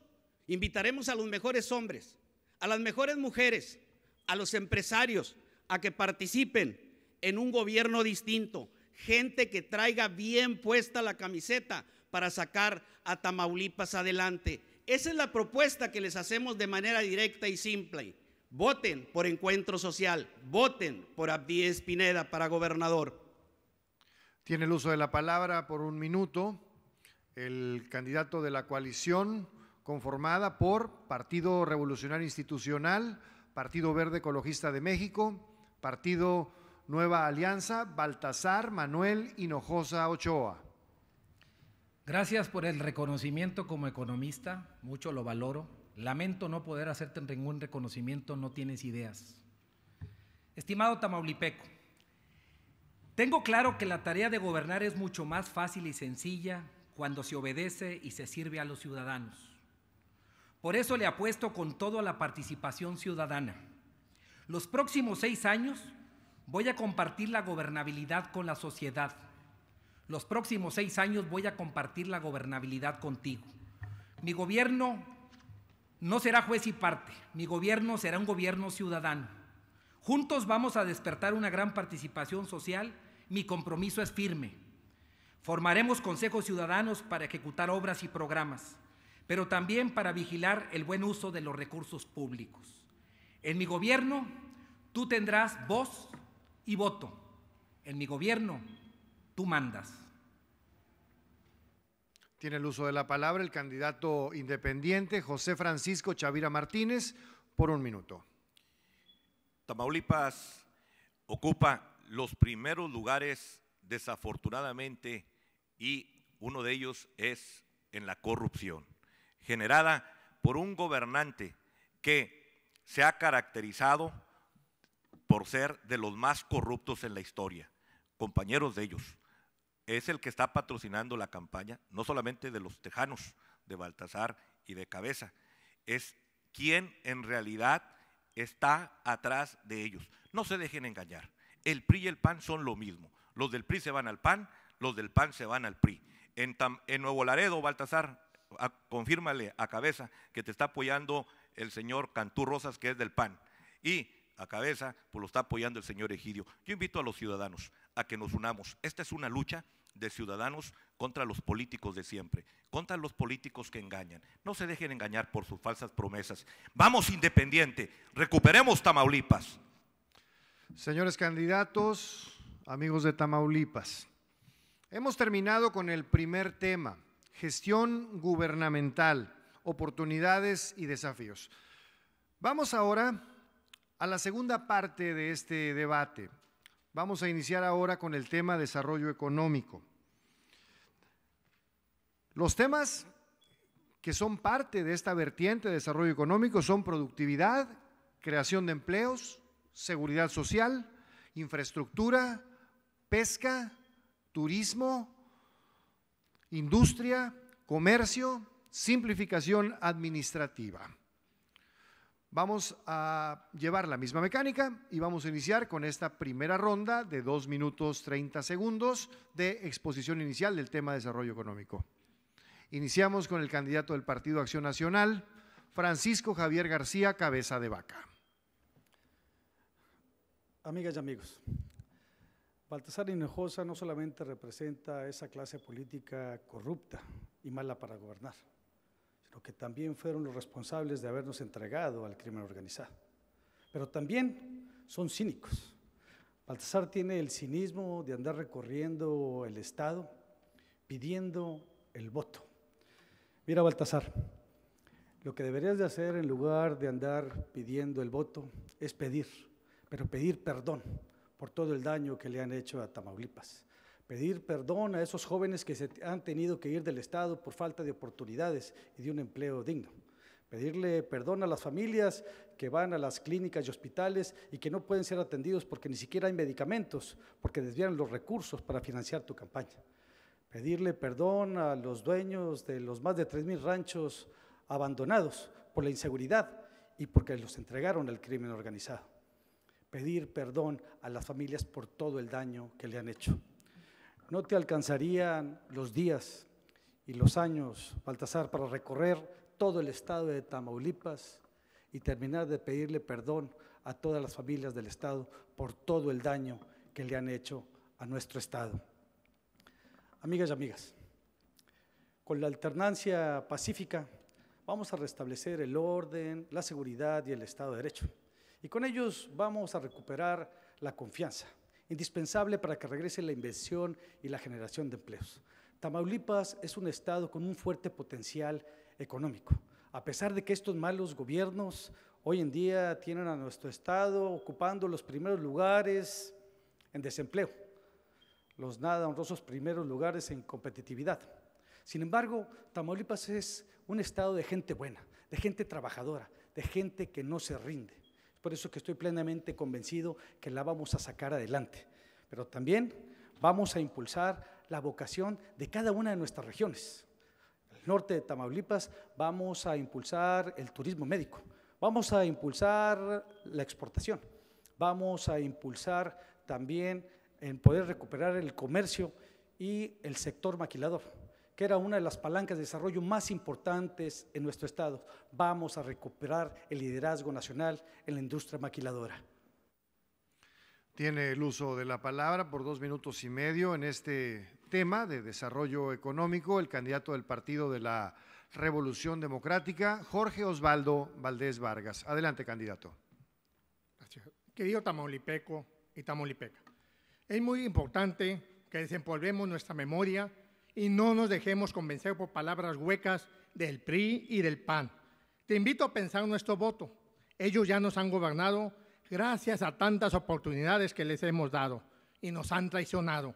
invitaremos a los mejores hombres, a las mejores mujeres, a los empresarios, a que participen en un gobierno distinto, gente que traiga bien puesta la camiseta para sacar a Tamaulipas adelante. Esa es la propuesta que les hacemos de manera directa y simple. Voten por encuentro social, voten por Abdi Espineda para gobernador. Tiene el uso de la palabra por un minuto el candidato de la coalición conformada por Partido Revolucionario Institucional, Partido Verde Ecologista de México, Partido Nueva Alianza, Baltasar Manuel Hinojosa Ochoa. Gracias por el reconocimiento como economista, mucho lo valoro. Lamento no poder hacerte ningún reconocimiento, no tienes ideas. Estimado Tamaulipeco, tengo claro que la tarea de gobernar es mucho más fácil y sencilla cuando se obedece y se sirve a los ciudadanos. Por eso le apuesto con todo a la participación ciudadana. Los próximos seis años voy a compartir la gobernabilidad con la sociedad. Los próximos seis años voy a compartir la gobernabilidad contigo. Mi gobierno no será juez y parte, mi gobierno será un gobierno ciudadano. Juntos vamos a despertar una gran participación social, mi compromiso es firme. Formaremos consejos ciudadanos para ejecutar obras y programas, pero también para vigilar el buen uso de los recursos públicos. En mi gobierno tú tendrás voz y voto. En mi gobierno tú mandas. Tiene el uso de la palabra el candidato independiente José Francisco Chavira Martínez por un minuto. Tamaulipas ocupa los primeros lugares desafortunadamente y uno de ellos es en la corrupción, generada por un gobernante que se ha caracterizado por ser de los más corruptos en la historia, compañeros de ellos es el que está patrocinando la campaña, no solamente de los tejanos, de Baltasar y de Cabeza, es quien en realidad está atrás de ellos. No se dejen engañar, el PRI y el PAN son lo mismo, los del PRI se van al PAN, los del PAN se van al PRI. En, Nuevo Laredo, Baltasar, confírmale a Cabeza que te está apoyando el señor Cantú Rosas, que es del PAN. Y a cabeza, pues lo está apoyando el señor Egidio. Yo invito a los ciudadanos a que nos unamos. Esta es una lucha de ciudadanos contra los políticos de siempre, contra los políticos que engañan. No se dejen engañar por sus falsas promesas. Vamos independiente, recuperemos Tamaulipas. Señores candidatos, amigos de Tamaulipas, hemos terminado con el primer tema, gestión gubernamental, oportunidades y desafíos. Vamos ahora a la segunda parte de este debate, Vamos a iniciar ahora con el tema desarrollo económico. Los temas que son parte de esta vertiente de desarrollo económico son productividad, creación de empleos, seguridad social, infraestructura, pesca, turismo, industria, comercio, simplificación administrativa. Vamos a llevar la misma mecánica y vamos a iniciar con esta primera ronda de dos minutos 30 segundos de exposición inicial del tema desarrollo económico. Iniciamos con el candidato del Partido Acción Nacional, Francisco Javier García Cabeza de Vaca. Amigas y amigos, Baltasar Hinojosa no solamente representa esa clase política corrupta y mala para gobernar, lo que también fueron los responsables de habernos entregado al crimen organizado. Pero también son cínicos. Baltasar tiene el cinismo de andar recorriendo el Estado pidiendo el voto. Mira, Baltasar, lo que deberías de hacer en lugar de andar pidiendo el voto es pedir, pero pedir perdón por todo el daño que le han hecho a Tamaulipas pedir perdón a esos jóvenes que se han tenido que ir del Estado por falta de oportunidades y de un empleo digno. Pedirle perdón a las familias que van a las clínicas y hospitales y que no pueden ser atendidos porque ni siquiera hay medicamentos, porque desvían los recursos para financiar tu campaña. Pedirle perdón a los dueños de los más de 3.000 ranchos abandonados por la inseguridad y porque los entregaron al crimen organizado. Pedir perdón a las familias por todo el daño que le han hecho no te alcanzarían los días y los años, Baltasar, para recorrer todo el estado de Tamaulipas y terminar de pedirle perdón a todas las familias del estado por todo el daño que le han hecho a nuestro estado. Amigas y amigas, con la alternancia pacífica vamos a restablecer el orden, la seguridad y el Estado de Derecho. Y con ellos vamos a recuperar la confianza indispensable para que regrese la inversión y la generación de empleos. Tamaulipas es un estado con un fuerte potencial económico. A pesar de que estos malos gobiernos hoy en día tienen a nuestro estado ocupando los primeros lugares en desempleo, los nada honrosos primeros lugares en competitividad. Sin embargo, Tamaulipas es un estado de gente buena, de gente trabajadora, de gente que no se rinde. Por eso que estoy plenamente convencido que la vamos a sacar adelante. Pero también vamos a impulsar la vocación de cada una de nuestras regiones. El norte de Tamaulipas vamos a impulsar el turismo médico, vamos a impulsar la exportación, vamos a impulsar también en poder recuperar el comercio y el sector maquilador que era una de las palancas de desarrollo más importantes en nuestro Estado. Vamos a recuperar el liderazgo nacional en la industria maquiladora. Tiene el uso de la palabra por dos minutos y medio en este tema de desarrollo económico el candidato del Partido de la Revolución Democrática, Jorge Osvaldo Valdés Vargas. Adelante, candidato. Gracias. Querido Tamaulipeco y Tamaulipeca, es muy importante que desenvolvemos nuestra memoria y no nos dejemos convencer por palabras huecas del PRI y del PAN. Te invito a pensar nuestro voto. Ellos ya nos han gobernado gracias a tantas oportunidades que les hemos dado y nos han traicionado.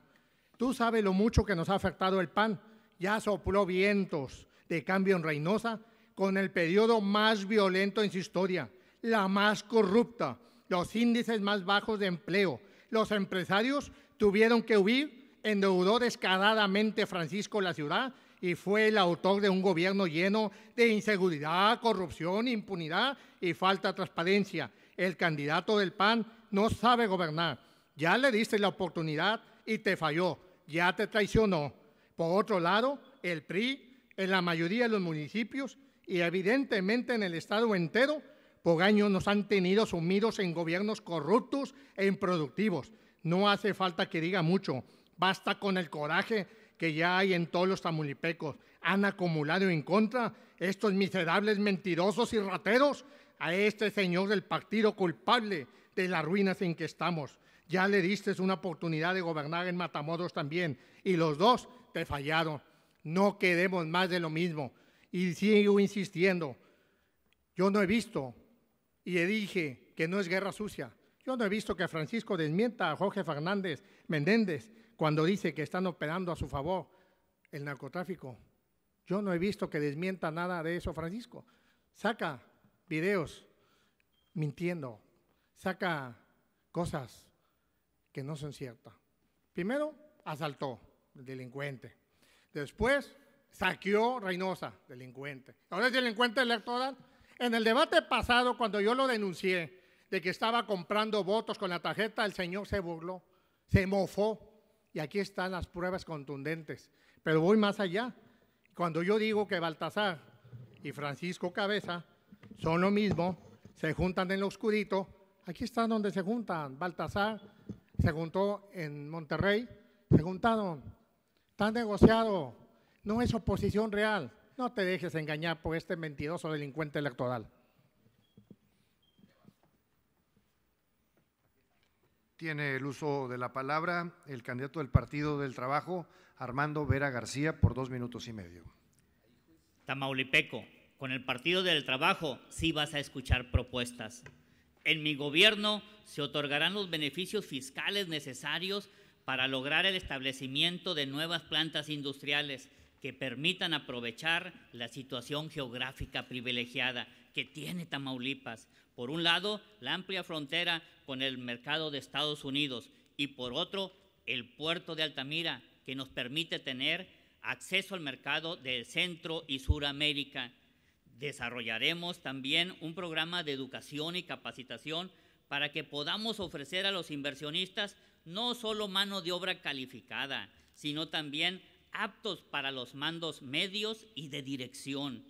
Tú sabes lo mucho que nos ha afectado el PAN. Ya sopló vientos de cambio en Reynosa con el periodo más violento en su historia, la más corrupta, los índices más bajos de empleo. Los empresarios tuvieron que huir endeudó descaradamente Francisco la ciudad y fue el autor de un gobierno lleno de inseguridad, corrupción, impunidad y falta de transparencia. El candidato del PAN no sabe gobernar. Ya le diste la oportunidad y te falló. Ya te traicionó. Por otro lado, el PRI en la mayoría de los municipios y evidentemente en el Estado entero, por años nos han tenido sumidos en gobiernos corruptos e improductivos. No hace falta que diga mucho. Basta con el coraje que ya hay en todos los tamulipecos. Han acumulado en contra estos miserables mentirosos y rateros a este señor del partido culpable de las ruinas en que estamos. Ya le diste una oportunidad de gobernar en Matamoros también y los dos te fallaron. No queremos más de lo mismo. Y sigo insistiendo. Yo no he visto, y le dije que no es guerra sucia. Yo no he visto que Francisco desmienta a Jorge Fernández Menéndez cuando dice que están operando a su favor el narcotráfico. Yo no he visto que desmienta nada de eso, Francisco. Saca videos mintiendo, saca cosas que no son ciertas. Primero, asaltó, delincuente. Después, saqueó Reynosa, delincuente. Ahora es delincuente electoral. En el debate pasado, cuando yo lo denuncié de que estaba comprando votos con la tarjeta, el señor se burló, se mofó y aquí están las pruebas contundentes. Pero voy más allá. Cuando yo digo que Baltasar y Francisco Cabeza son lo mismo, se juntan en lo oscurito, aquí están donde se juntan. Baltasar se juntó en Monterrey, se juntaron. Están negociado, no es oposición real. No te dejes engañar por este mentiroso delincuente electoral. Tiene el uso de la palabra el candidato del Partido del Trabajo, Armando Vera García, por dos minutos y medio. Tamaulipeco, con el Partido del Trabajo sí vas a escuchar propuestas. En mi gobierno se otorgarán los beneficios fiscales necesarios para lograr el establecimiento de nuevas plantas industriales que permitan aprovechar la situación geográfica privilegiada que tiene Tamaulipas, por un lado, la amplia frontera con el mercado de Estados Unidos y por otro, el puerto de Altamira, que nos permite tener acceso al mercado del Centro y Suramérica. Desarrollaremos también un programa de educación y capacitación para que podamos ofrecer a los inversionistas no solo mano de obra calificada, sino también aptos para los mandos medios y de dirección.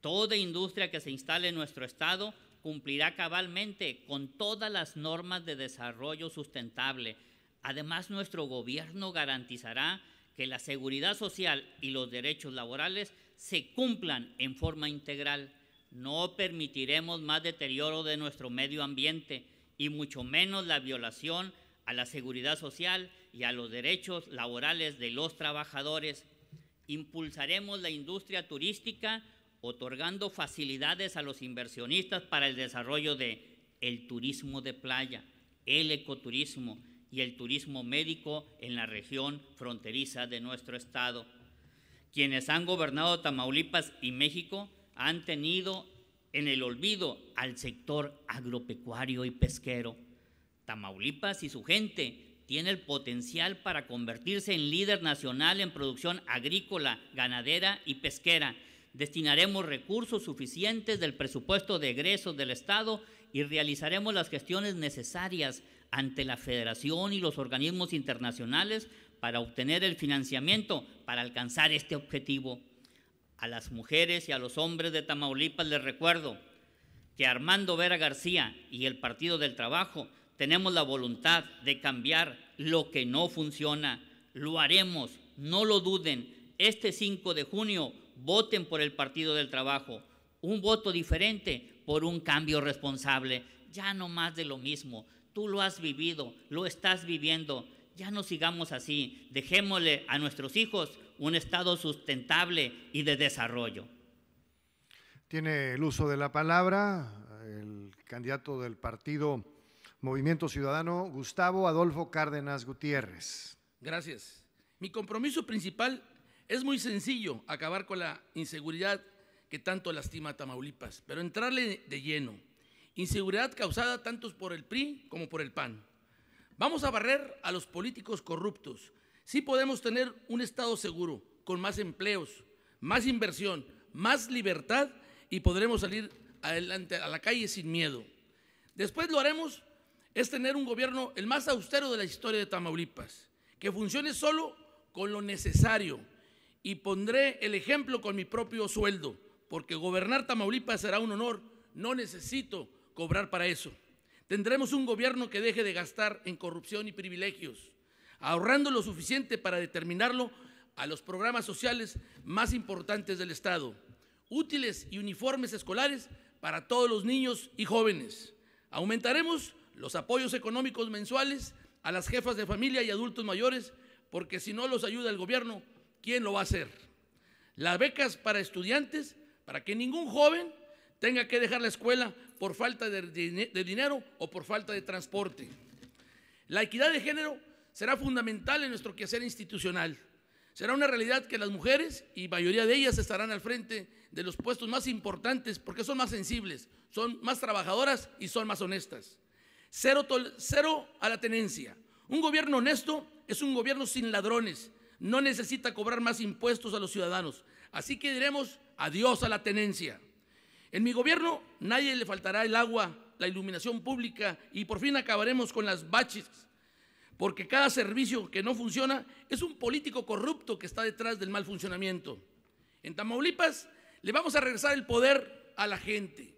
Toda industria que se instale en nuestro Estado cumplirá cabalmente con todas las normas de desarrollo sustentable. Además, nuestro gobierno garantizará que la seguridad social y los derechos laborales se cumplan en forma integral. No permitiremos más deterioro de nuestro medio ambiente y mucho menos la violación a la seguridad social y a los derechos laborales de los trabajadores. Impulsaremos la industria turística otorgando facilidades a los inversionistas para el desarrollo de el turismo de playa, el ecoturismo y el turismo médico en la región fronteriza de nuestro estado. Quienes han gobernado Tamaulipas y México han tenido en el olvido al sector agropecuario y pesquero. Tamaulipas y su gente tiene el potencial para convertirse en líder nacional en producción agrícola, ganadera y pesquera destinaremos recursos suficientes del presupuesto de egresos del Estado y realizaremos las gestiones necesarias ante la Federación y los organismos internacionales para obtener el financiamiento para alcanzar este objetivo. A las mujeres y a los hombres de Tamaulipas les recuerdo que Armando Vera García y el Partido del Trabajo tenemos la voluntad de cambiar lo que no funciona. Lo haremos, no lo duden. Este 5 de junio voten por el Partido del Trabajo, un voto diferente por un cambio responsable, ya no más de lo mismo. Tú lo has vivido, lo estás viviendo, ya no sigamos así, dejémosle a nuestros hijos un Estado sustentable y de desarrollo. Tiene el uso de la palabra el candidato del partido Movimiento Ciudadano, Gustavo Adolfo Cárdenas Gutiérrez. Gracias. Mi compromiso principal es muy sencillo acabar con la inseguridad que tanto lastima a Tamaulipas, pero entrarle de lleno. Inseguridad causada tanto por el PRI como por el PAN. Vamos a barrer a los políticos corruptos. Sí podemos tener un Estado seguro, con más empleos, más inversión, más libertad y podremos salir adelante a la calle sin miedo. Después lo haremos es tener un gobierno el más austero de la historia de Tamaulipas, que funcione solo con lo necesario y pondré el ejemplo con mi propio sueldo, porque gobernar Tamaulipas será un honor, no necesito cobrar para eso. Tendremos un gobierno que deje de gastar en corrupción y privilegios, ahorrando lo suficiente para determinarlo a los programas sociales más importantes del Estado, útiles y uniformes escolares para todos los niños y jóvenes. Aumentaremos los apoyos económicos mensuales a las jefas de familia y adultos mayores, porque si no los ayuda el gobierno, ¿Quién lo va a hacer? Las becas para estudiantes, para que ningún joven tenga que dejar la escuela por falta de, dinero o por falta de transporte. La equidad de género será fundamental en nuestro quehacer institucional. Será una realidad que las mujeres, y mayoría de ellas, estarán al frente de los puestos más importantes porque son más sensibles, son más trabajadoras y son más honestas. cero a la tenencia. Un gobierno honesto es un gobierno sin ladrones, no necesita cobrar más impuestos a los ciudadanos. Así que diremos adiós a la tenencia. En mi gobierno nadie le faltará el agua, la iluminación pública y por fin acabaremos con las baches, porque cada servicio que no funciona es un político corrupto que está detrás del mal funcionamiento. En Tamaulipas le vamos a regresar el poder a la gente,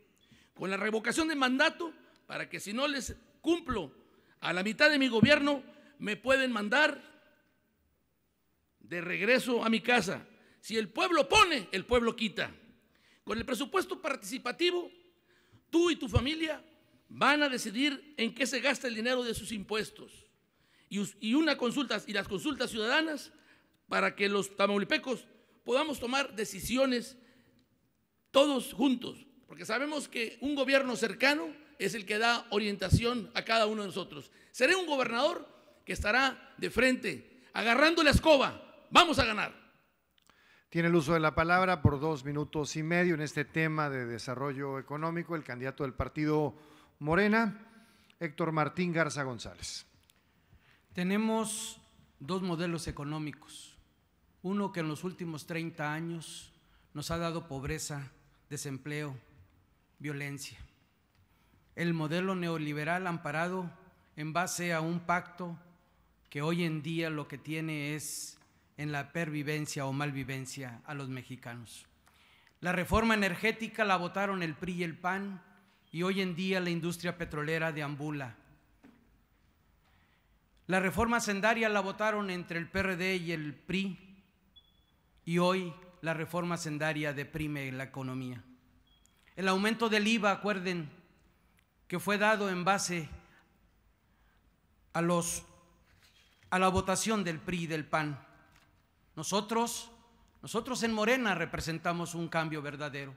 con la revocación de mandato, para que si no les cumplo a la mitad de mi gobierno, me pueden mandar de regreso a mi casa. Si el pueblo pone, el pueblo quita. Con el presupuesto participativo, tú y tu familia van a decidir en qué se gasta el dinero de sus impuestos. Y, y las consultas ciudadanas para que los tamaulipecos podamos tomar decisiones todos juntos, porque sabemos que un gobierno cercano es el que da orientación a cada uno de nosotros. Seré un gobernador que estará de frente, agarrando la escoba, vamos a ganar. Tiene el uso de la palabra por dos minutos y medio en este tema de desarrollo económico el candidato del partido Morena, Héctor Martín Garza González. Tenemos dos modelos económicos. Uno que en los últimos 30 años nos ha dado pobreza, desempleo, violencia. El modelo neoliberal amparado en base a un pacto que hoy en día lo que tiene es en la pervivencia o malvivencia a los mexicanos. La reforma energética la votaron el PRI y el PAN y hoy en día la industria petrolera deambula. La reforma sendaria la votaron entre el PRD y el PRI y hoy la reforma sendaria deprime la economía. El aumento del IVA, acuerden, que fue dado en base a los a la votación del PRI y del PAN. Nosotros, nosotros en Morena representamos un cambio verdadero.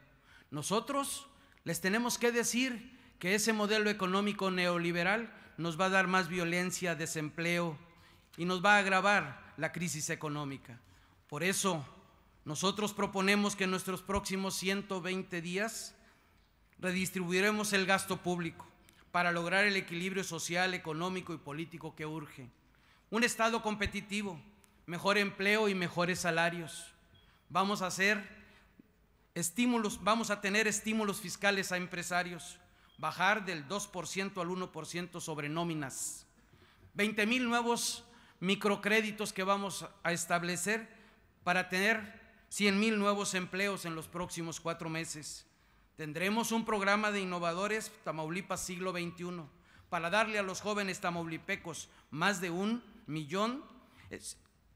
Nosotros les tenemos que decir que ese modelo económico neoliberal nos va a dar más violencia, desempleo y nos va a agravar la crisis económica. Por eso, nosotros proponemos que en nuestros próximos 120 días redistribuiremos el gasto público para lograr el equilibrio social, económico y político que urge. Un Estado competitivo, mejor empleo y mejores salarios. Vamos a hacer estímulos, vamos a tener estímulos fiscales a empresarios, bajar del 2% al 1% sobre nóminas. 20 mil nuevos microcréditos que vamos a establecer para tener 100 mil nuevos empleos en los próximos cuatro meses. Tendremos un programa de innovadores Tamaulipas siglo XXI para darle a los jóvenes tamaulipecos más de un millón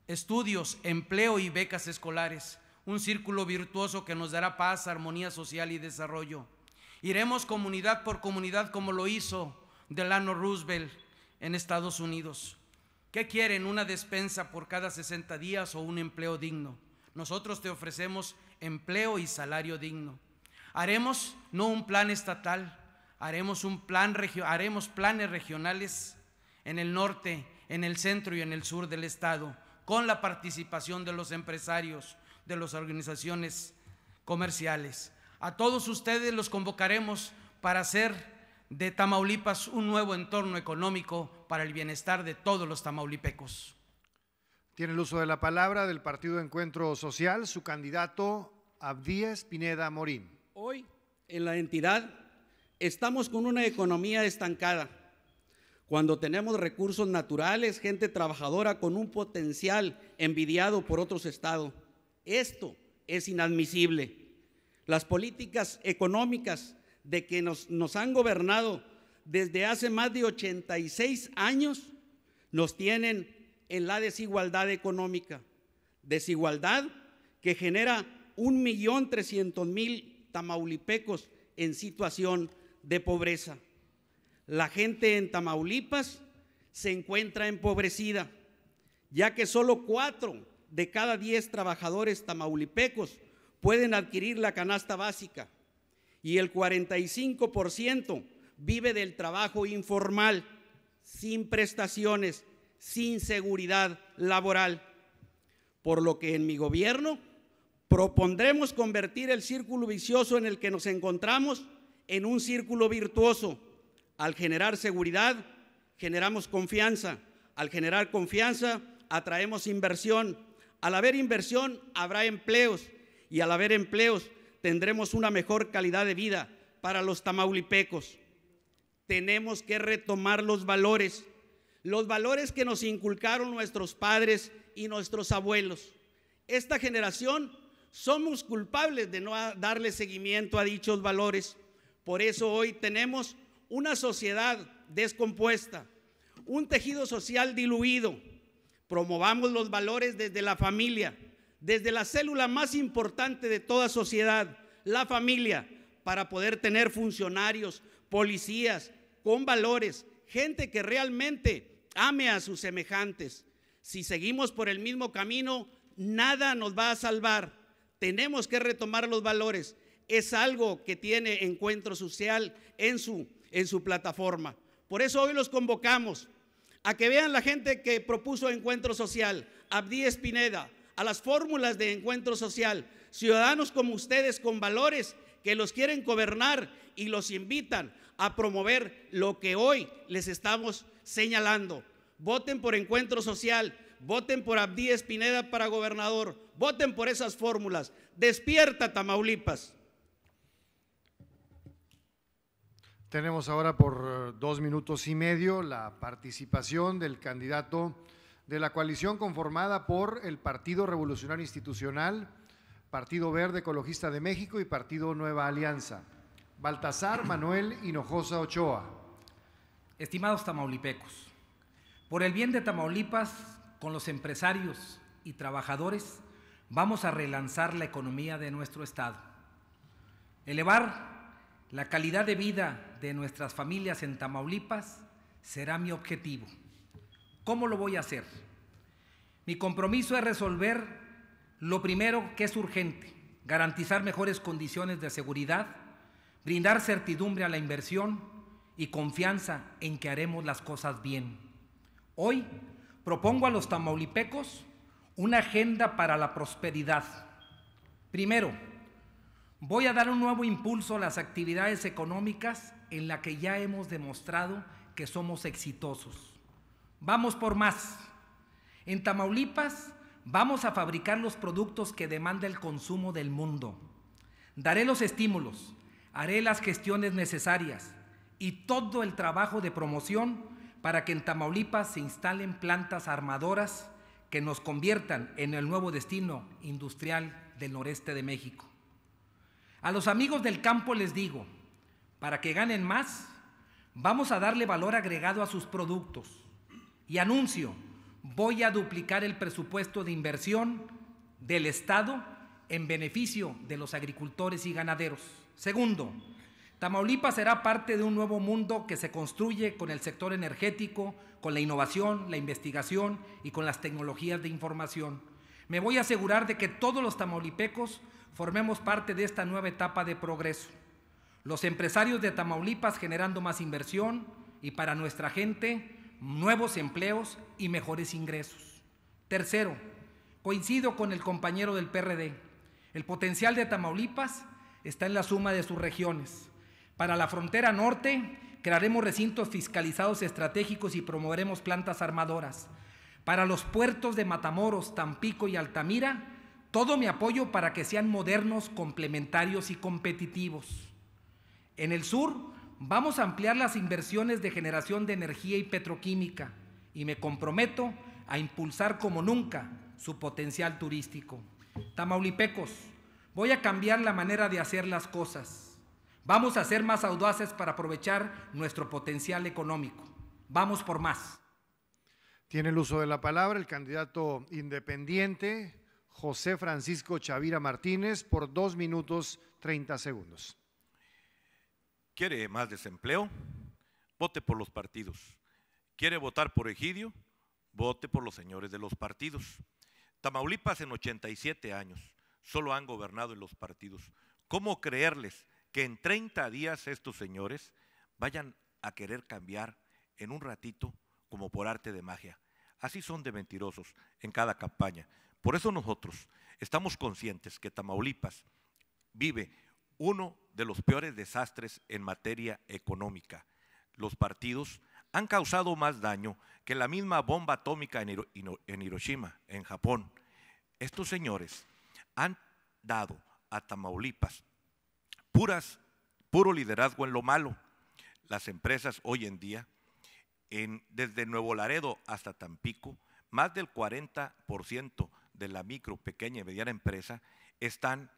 estudios, empleo y becas escolares, un círculo virtuoso que nos dará paz, armonía social y desarrollo. Iremos comunidad por comunidad como lo hizo Delano Roosevelt en Estados Unidos. ¿Qué quieren? ¿Una despensa por cada 60 días o un empleo digno? Nosotros te ofrecemos empleo y salario digno. Haremos no un plan estatal, haremos, un plan haremos planes regionales en el norte, en el centro y en el sur del estado con la participación de los empresarios, de las organizaciones comerciales. A todos ustedes los convocaremos para hacer de Tamaulipas un nuevo entorno económico para el bienestar de todos los tamaulipecos. Tiene el uso de la palabra del Partido Encuentro Social su candidato Abdías Pineda Morín. Hoy en la entidad estamos con una economía estancada cuando tenemos recursos naturales, gente trabajadora con un potencial envidiado por otros estados. Esto es inadmisible. Las políticas económicas de que nos, han gobernado desde hace más de 86 años nos tienen en la desigualdad económica. Desigualdad que genera 1.300.000 tamaulipecos en situación de pobreza. La gente en Tamaulipas se encuentra empobrecida, ya que solo cuatro de cada diez trabajadores tamaulipecos pueden adquirir la canasta básica y el 45% vive del trabajo informal, sin prestaciones, sin seguridad laboral. Por lo que en mi gobierno propondremos convertir el círculo vicioso en el que nos encontramos en un círculo virtuoso al generar seguridad, generamos confianza. Al generar confianza, atraemos inversión. Al haber inversión, habrá empleos. Y al haber empleos, tendremos una mejor calidad de vida para los tamaulipecos. Tenemos que retomar los valores, los valores que nos inculcaron nuestros padres y nuestros abuelos. Esta generación somos culpables de no darle seguimiento a dichos valores. Por eso hoy tenemos una sociedad descompuesta, un tejido social diluido. Promovamos los valores desde la familia, desde la célula más importante de toda sociedad, la familia, para poder tener funcionarios, policías, con valores, gente que realmente ame a sus semejantes. Si seguimos por el mismo camino, nada nos va a salvar. Tenemos que retomar los valores. Es algo que tiene encuentro social en su en su plataforma. Por eso hoy los convocamos a que vean la gente que propuso Encuentro Social, Abdi Espineda, a las fórmulas de Encuentro Social, ciudadanos como ustedes con valores que los quieren gobernar y los invitan a promover lo que hoy les estamos señalando. Voten por Encuentro Social, voten por Abdi Espineda para gobernador, voten por esas fórmulas. Despierta, Tamaulipas. Tenemos ahora por eh, dos minutos y medio la participación del candidato de la coalición conformada por el Partido Revolucionario Institucional, Partido Verde Ecologista de México y Partido Nueva Alianza. Baltasar Manuel Hinojosa Ochoa. Estimados tamaulipecos, por el bien de Tamaulipas, con los empresarios y trabajadores, vamos a relanzar la economía de nuestro Estado. Elevar la calidad de vida de nuestras familias en Tamaulipas será mi objetivo. ¿Cómo lo voy a hacer? Mi compromiso es resolver lo primero que es urgente, garantizar mejores condiciones de seguridad, brindar certidumbre a la inversión y confianza en que haremos las cosas bien. Hoy propongo a los tamaulipecos una agenda para la prosperidad. Primero, Voy a dar un nuevo impulso a las actividades económicas en la que ya hemos demostrado que somos exitosos. Vamos por más. En Tamaulipas vamos a fabricar los productos que demanda el consumo del mundo. Daré los estímulos, haré las gestiones necesarias y todo el trabajo de promoción para que en Tamaulipas se instalen plantas armadoras que nos conviertan en el nuevo destino industrial del noreste de México. A los amigos del campo les digo, para que ganen más, vamos a darle valor agregado a sus productos. Y anuncio, voy a duplicar el presupuesto de inversión del Estado en beneficio de los agricultores y ganaderos. Segundo, Tamaulipas será parte de un nuevo mundo que se construye con el sector energético, con la innovación, la investigación y con las tecnologías de información. Me voy a asegurar de que todos los tamaulipecos formemos parte de esta nueva etapa de progreso. Los empresarios de Tamaulipas generando más inversión y para nuestra gente nuevos empleos y mejores ingresos. Tercero, coincido con el compañero del PRD. El potencial de Tamaulipas está en la suma de sus regiones. Para la frontera norte, crearemos recintos fiscalizados estratégicos y promoveremos plantas armadoras. Para los puertos de Matamoros, Tampico y Altamira, todo mi apoyo para que sean modernos, complementarios y competitivos. En el sur vamos a ampliar las inversiones de generación de energía y petroquímica y me comprometo a impulsar como nunca su potencial turístico. Tamaulipecos, voy a cambiar la manera de hacer las cosas. Vamos a ser más audaces para aprovechar nuestro potencial económico. Vamos por más. Tiene el uso de la palabra el candidato independiente, José Francisco Chavira Martínez por 2 minutos 30 segundos. ¿Quiere más desempleo? Vote por los partidos. ¿Quiere votar por Egidio? Vote por los señores de los partidos. Tamaulipas en 87 años solo han gobernado en los partidos. ¿Cómo creerles que en 30 días estos señores vayan a querer cambiar en un ratito como por arte de magia? Así son de mentirosos en cada campaña. Por eso nosotros estamos conscientes que Tamaulipas vive uno de los peores desastres en materia económica. Los partidos han causado más daño que la misma bomba atómica en, Hiroshima, en Japón. Estos señores han dado a Tamaulipas puras, puro liderazgo en lo malo. Las empresas hoy en día, desde Nuevo Laredo hasta Tampico, más del 40% de la micro, pequeña y mediana empresa están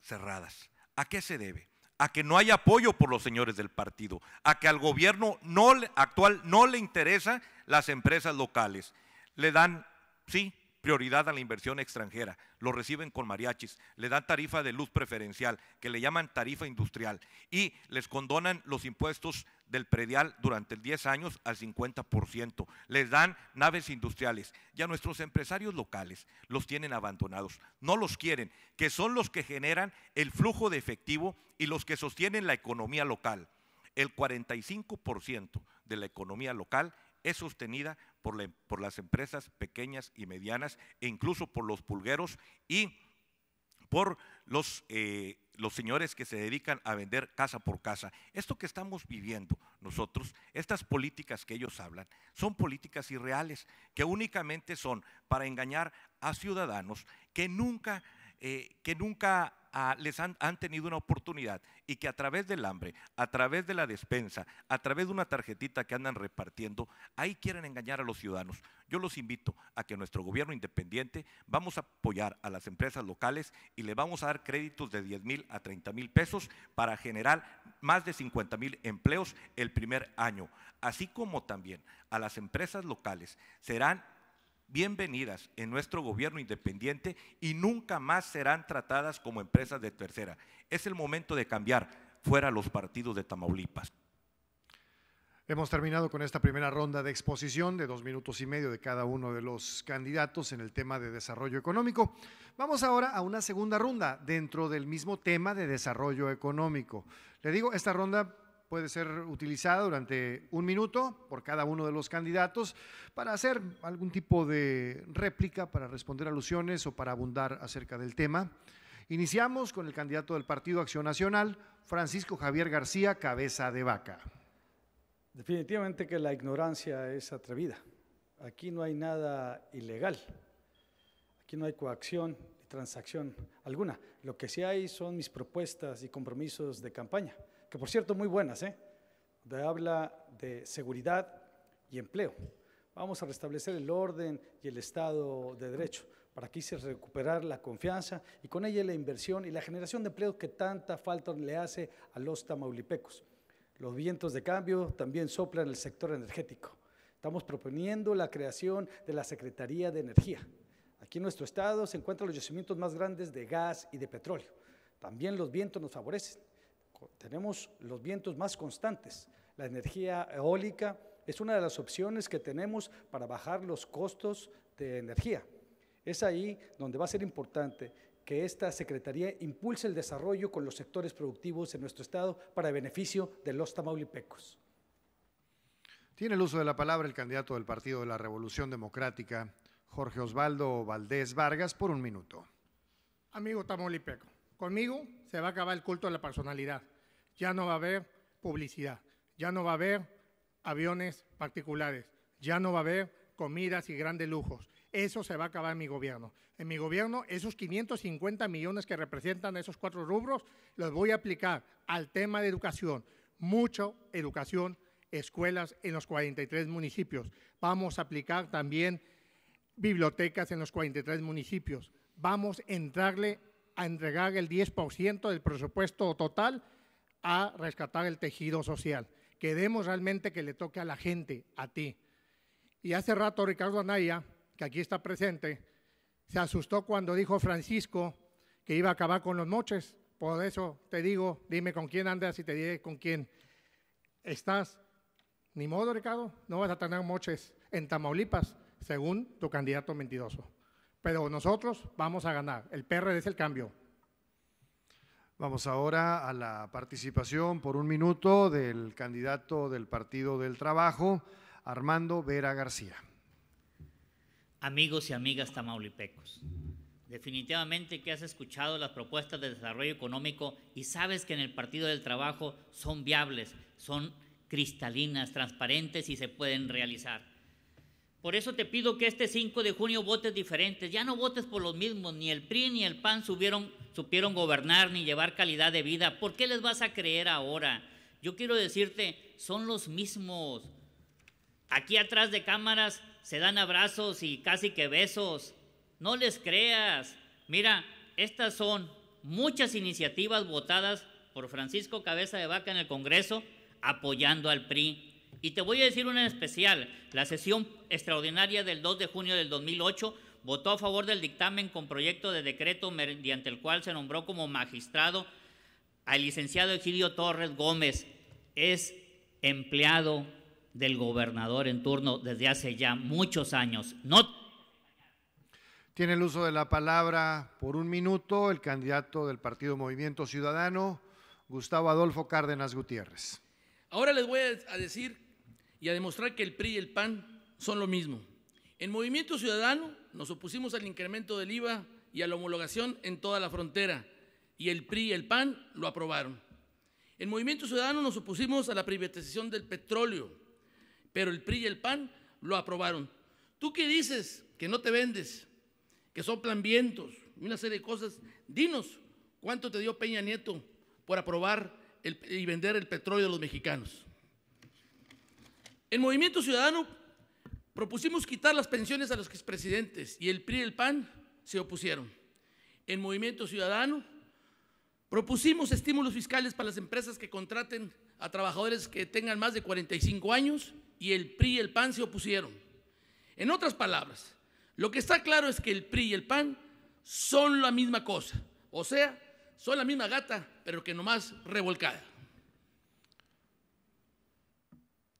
cerradas. ¿A qué se debe? A que no hay apoyo por los señores del partido, a que al gobierno actual no le interesan las empresas locales. Le dan, sí, prioridad a la inversión extranjera, lo reciben con mariachis, le dan tarifa de luz preferencial, que le llaman tarifa industrial, y les condonan los impuestos del predial durante 10 años al 50%. Les dan naves industriales. ya nuestros empresarios locales los tienen abandonados. No los quieren, que son los que generan el flujo de efectivo y los que sostienen la economía local. El 45% de la economía local es sostenida por, las empresas pequeñas y medianas e incluso por los pulgueros y por eh, los, señores que se dedican a vender casa por casa. Esto que estamos viviendo nosotros, estas políticas que ellos hablan, son políticas irreales, que únicamente son para engañar a ciudadanos que nunca, eh, que nunca les han, han, tenido una oportunidad y que a través del hambre, a través de la despensa, a través de una tarjetita que andan repartiendo, ahí quieren engañar a los ciudadanos. Yo los invito a que nuestro gobierno independiente vamos a apoyar a las empresas locales y le vamos a dar créditos de 10 mil a 30 mil pesos para generar más de 50 mil empleos el primer año, así como también a las empresas locales serán bienvenidas en nuestro gobierno independiente y nunca más serán tratadas como empresas de tercera. Es el momento de cambiar fuera los partidos de Tamaulipas. Hemos terminado con esta primera ronda de exposición de dos minutos y medio de cada uno de los candidatos en el tema de desarrollo económico. Vamos ahora a una segunda ronda dentro del mismo tema de desarrollo económico. Le digo, esta ronda puede ser utilizada durante un minuto por cada uno de los candidatos para hacer algún tipo de réplica, para responder alusiones o para abundar acerca del tema. Iniciamos con el candidato del Partido Acción Nacional, Francisco Javier García, cabeza de vaca. Definitivamente que la ignorancia es atrevida. Aquí no hay nada ilegal. Aquí no hay coacción ni transacción alguna. Lo que sí hay son mis propuestas y compromisos de campaña por cierto muy buenas, ¿eh? donde habla de seguridad y empleo. Vamos a restablecer el orden y el Estado de Derecho para que se recuperar la confianza y con ella la inversión y la generación de empleo que tanta falta le hace a los tamaulipecos. Los vientos de cambio también soplan el sector energético. Estamos proponiendo la creación de la Secretaría de Energía. Aquí en nuestro estado se encuentran los yacimientos más grandes de gas y de petróleo. También los vientos nos favorecen tenemos los vientos más constantes. La energía eólica es una de las opciones que tenemos para bajar los costos de energía. Es ahí donde va a ser importante que esta Secretaría impulse el desarrollo con los sectores productivos en nuestro Estado para beneficio de los tamaulipecos. Tiene el uso de la palabra el candidato del Partido de la Revolución Democrática, Jorge Osvaldo Valdés Vargas, por un minuto. Amigo tamaulipeco, Conmigo se va a acabar el culto a la personalidad. Ya no va a haber publicidad, ya no va a haber aviones particulares, ya no va a haber comidas y grandes lujos. Eso se va a acabar en mi gobierno. En mi gobierno, esos 550 millones que representan esos cuatro rubros, los voy a aplicar al tema de educación. Mucho educación, escuelas en los 43 municipios. Vamos a aplicar también bibliotecas en los 43 municipios. Vamos a entrarle a entregar el 10% del presupuesto total a rescatar el tejido social. Queremos realmente que le toque a la gente, a ti. Y hace rato Ricardo Anaya, que aquí está presente, se asustó cuando dijo Francisco que iba a acabar con los moches. Por eso te digo, dime con quién andas y te diré con quién estás. Ni modo, Ricardo, no vas a tener moches en Tamaulipas, según tu candidato mentiroso pero nosotros vamos a ganar. El PRD es el cambio. Vamos ahora a la participación por un minuto del candidato del Partido del Trabajo, Armando Vera García. Amigos y amigas tamaulipecos, definitivamente que has escuchado las propuestas de desarrollo económico y sabes que en el Partido del Trabajo son viables, son cristalinas, transparentes y se pueden realizar. Por eso te pido que este 5 de junio votes diferentes. Ya no votes por los mismos. Ni el PRI ni el PAN supieron gobernar ni llevar calidad de vida. ¿Por qué les vas a creer ahora? Yo quiero decirte, son los mismos. Aquí atrás de cámaras se dan abrazos y casi que besos. No les creas. Mira, estas son muchas iniciativas votadas por Francisco Cabeza de Vaca en el Congreso apoyando al PRI. Y te voy a decir una en especial. La sesión extraordinaria del 2 de junio del 2008 votó a favor del dictamen con proyecto de decreto mediante el cual se nombró como magistrado al licenciado Egidio Torres Gómez. Es empleado del gobernador en turno desde hace ya muchos años. No tiene el uso de la palabra por un minuto el candidato del Partido Movimiento Ciudadano, Gustavo Adolfo Cárdenas Gutiérrez. Ahora les voy a decir y a demostrar que el PRI y el PAN son lo mismo. En Movimiento Ciudadano nos opusimos al incremento del IVA y a la homologación en toda la frontera y el PRI y el PAN lo aprobaron. En Movimiento Ciudadano nos opusimos a la privatización del petróleo, pero el PRI y el PAN lo aprobaron. Tú qué dices que no te vendes, que soplan vientos una serie de cosas, dinos cuánto te dio Peña Nieto por aprobar y vender el petróleo a los mexicanos. En Movimiento Ciudadano propusimos quitar las pensiones a los expresidentes y el PRI y el PAN se opusieron. En Movimiento Ciudadano propusimos estímulos fiscales para las empresas que contraten a trabajadores que tengan más de 45 años y el PRI y el PAN se opusieron. En otras palabras, lo que está claro es que el PRI y el PAN son la misma cosa, o sea, son la misma gata, pero que nomás revolcada.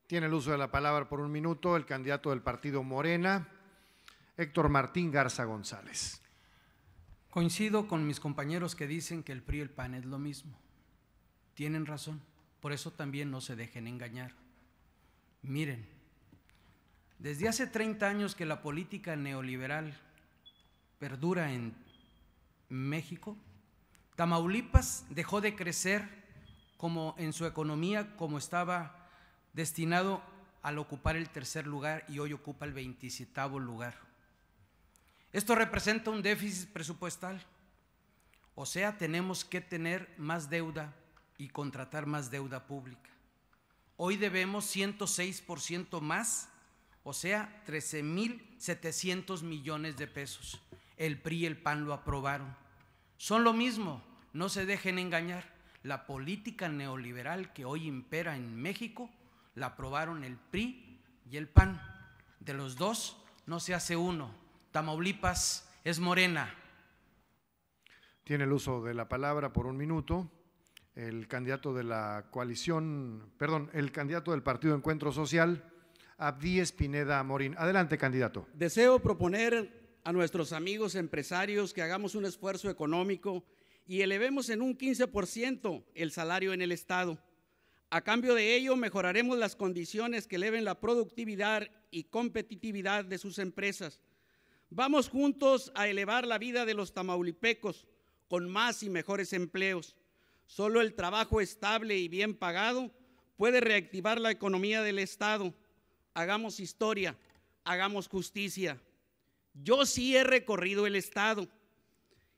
Tiene el uso de la palabra por un minuto el candidato del partido Morena, Héctor Martín Garza González. Coincido con mis compañeros que dicen que el PRI y el PAN es lo mismo. Tienen razón, por eso también no se dejen engañar. Miren, desde hace 30 años que la política neoliberal perdura en México, Tamaulipas dejó de crecer como en su economía como estaba destinado al ocupar el tercer lugar y hoy ocupa el 27 lugar. Esto representa un déficit presupuestal, o sea, tenemos que tener más deuda y contratar más deuda pública. Hoy debemos 106% más, o sea, 13.700 millones de pesos. El PRI y el PAN lo aprobaron. Son lo mismo, no se dejen engañar. La política neoliberal que hoy impera en México la aprobaron el PRI y el PAN. De los dos no se hace uno. Tamaulipas es morena. Tiene el uso de la palabra por un minuto el candidato de la coalición, perdón, el candidato del Partido Encuentro Social, Abdi Espineda Morín. Adelante, candidato. Deseo proponer a nuestros amigos empresarios que hagamos un esfuerzo económico y elevemos en un 15% el salario en el Estado. A cambio de ello, mejoraremos las condiciones que eleven la productividad y competitividad de sus empresas. Vamos juntos a elevar la vida de los tamaulipecos con más y mejores empleos. Solo el trabajo estable y bien pagado puede reactivar la economía del Estado. Hagamos historia, hagamos justicia. Yo sí he recorrido el Estado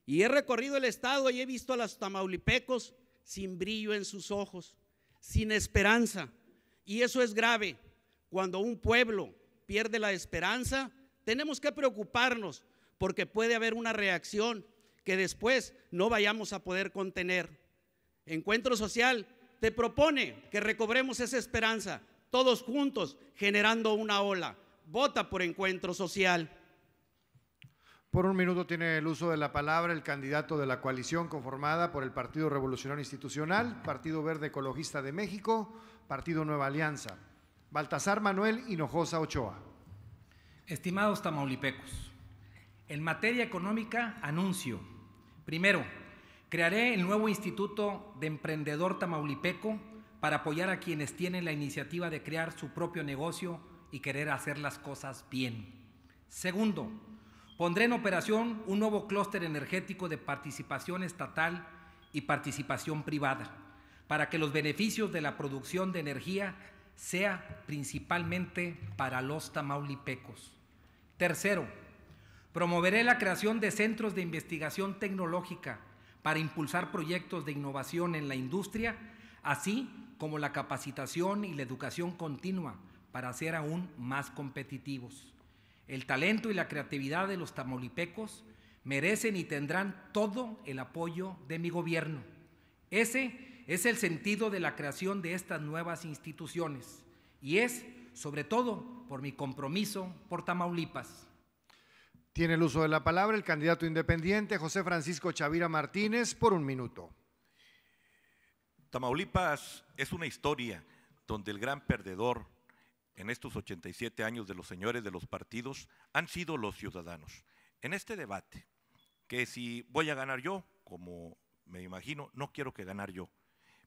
y he recorrido el Estado y he visto a los tamaulipecos sin brillo en sus ojos sin esperanza. Y eso es grave. Cuando un pueblo pierde la esperanza, tenemos que preocuparnos porque puede haber una reacción que después no vayamos a poder contener. Encuentro Social te propone que recobremos esa esperanza, todos juntos, generando una ola. Vota por Encuentro Social. Por un minuto tiene el uso de la palabra el candidato de la coalición conformada por el Partido Revolucionario Institucional, Partido Verde Ecologista de México, Partido Nueva Alianza. Baltasar Manuel Hinojosa Ochoa. Estimados tamaulipecos, en materia económica anuncio, primero, crearé el nuevo Instituto de Emprendedor Tamaulipeco para apoyar a quienes tienen la iniciativa de crear su propio negocio y querer hacer las cosas bien. Segundo, Pondré en operación un nuevo clúster energético de participación estatal y participación privada para que los beneficios de la producción de energía sea principalmente para los tamaulipecos. Tercero, promoveré la creación de centros de investigación tecnológica para impulsar proyectos de innovación en la industria, así como la capacitación y la educación continua para ser aún más competitivos. El talento y la creatividad de los tamaulipecos merecen y tendrán todo el apoyo de mi gobierno. Ese es el sentido de la creación de estas nuevas instituciones y es, sobre todo, por mi compromiso por Tamaulipas. Tiene el uso de la palabra el candidato independiente José Francisco Chavira Martínez por un minuto. Tamaulipas es una historia donde el gran perdedor en estos 87 años de los señores de los partidos han sido los ciudadanos. En este debate, que si voy a ganar yo, como me imagino, no quiero que ganar yo,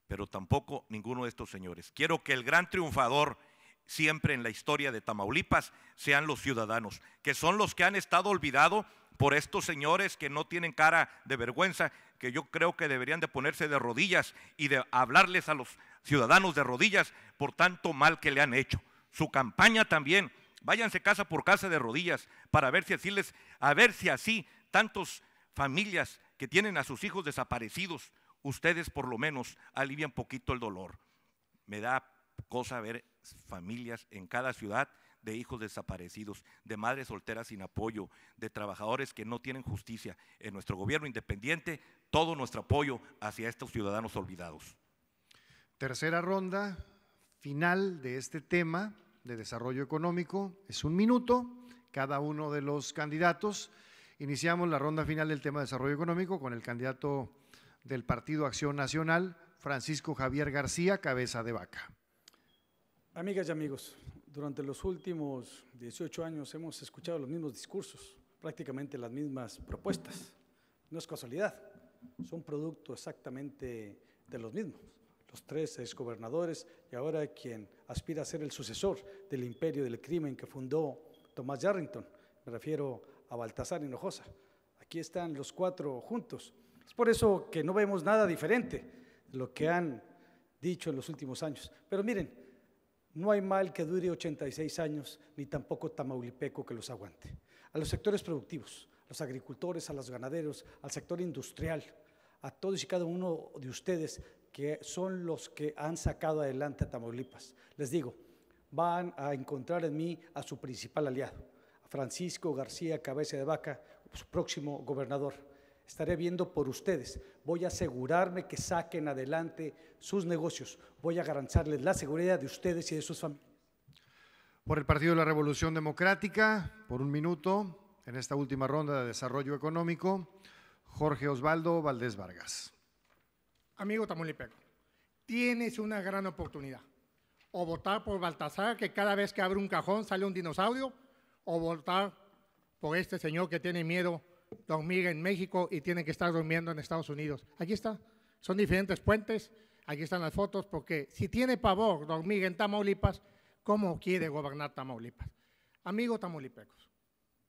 pero tampoco ninguno de estos señores. Quiero que el gran triunfador siempre en la historia de Tamaulipas sean los ciudadanos, que son los que han estado olvidados por estos señores que no tienen cara de vergüenza, que yo creo que deberían de ponerse de rodillas y de hablarles a los ciudadanos de rodillas por tanto mal que le han hecho su campaña también. Váyanse casa por casa de rodillas para ver si así les, a ver si así tantos familias que tienen a sus hijos desaparecidos, ustedes por lo menos alivian poquito el dolor. Me da cosa ver familias en cada ciudad de hijos desaparecidos, de madres solteras sin apoyo, de trabajadores que no tienen justicia. En nuestro gobierno independiente, todo nuestro apoyo hacia estos ciudadanos olvidados. Tercera ronda, final de este tema de desarrollo económico. Es un minuto cada uno de los candidatos. Iniciamos la ronda final del tema de desarrollo económico con el candidato del Partido Acción Nacional, Francisco Javier García, cabeza de vaca. Amigas y amigos, durante los últimos 18 años hemos escuchado los mismos discursos, prácticamente las mismas propuestas. No es casualidad, son producto exactamente de los mismos los tres exgobernadores, y ahora quien aspira a ser el sucesor del imperio del crimen que fundó Tomás Yarrington, me refiero a Baltasar Hinojosa. Aquí están los cuatro juntos. Es por eso que no vemos nada diferente de lo que han dicho en los últimos años. Pero miren, no hay mal que dure 86 años, ni tampoco tamaulipeco que los aguante. A los sectores productivos, a los agricultores, a los ganaderos, al sector industrial, a todos y cada uno de ustedes que son los que han sacado adelante a Tamaulipas. Les digo, van a encontrar en mí a su principal aliado, a Francisco García Cabeza de Vaca, su próximo gobernador. Estaré viendo por ustedes. Voy a asegurarme que saquen adelante sus negocios. Voy a garantizarles la seguridad de ustedes y de sus familias. Por el Partido de la Revolución Democrática, por un minuto, en esta última ronda de desarrollo económico, Jorge Osvaldo Valdés Vargas amigo Tamaulipeco, tienes una gran oportunidad. O votar por Baltasar, que cada vez que abre un cajón sale un dinosaurio, o votar por este señor que tiene miedo dormir en México y tiene que estar durmiendo en Estados Unidos. Aquí está, son diferentes puentes, aquí están las fotos, porque si tiene pavor dormir en Tamaulipas, ¿cómo quiere gobernar Tamaulipas? Amigo tamaulipeco,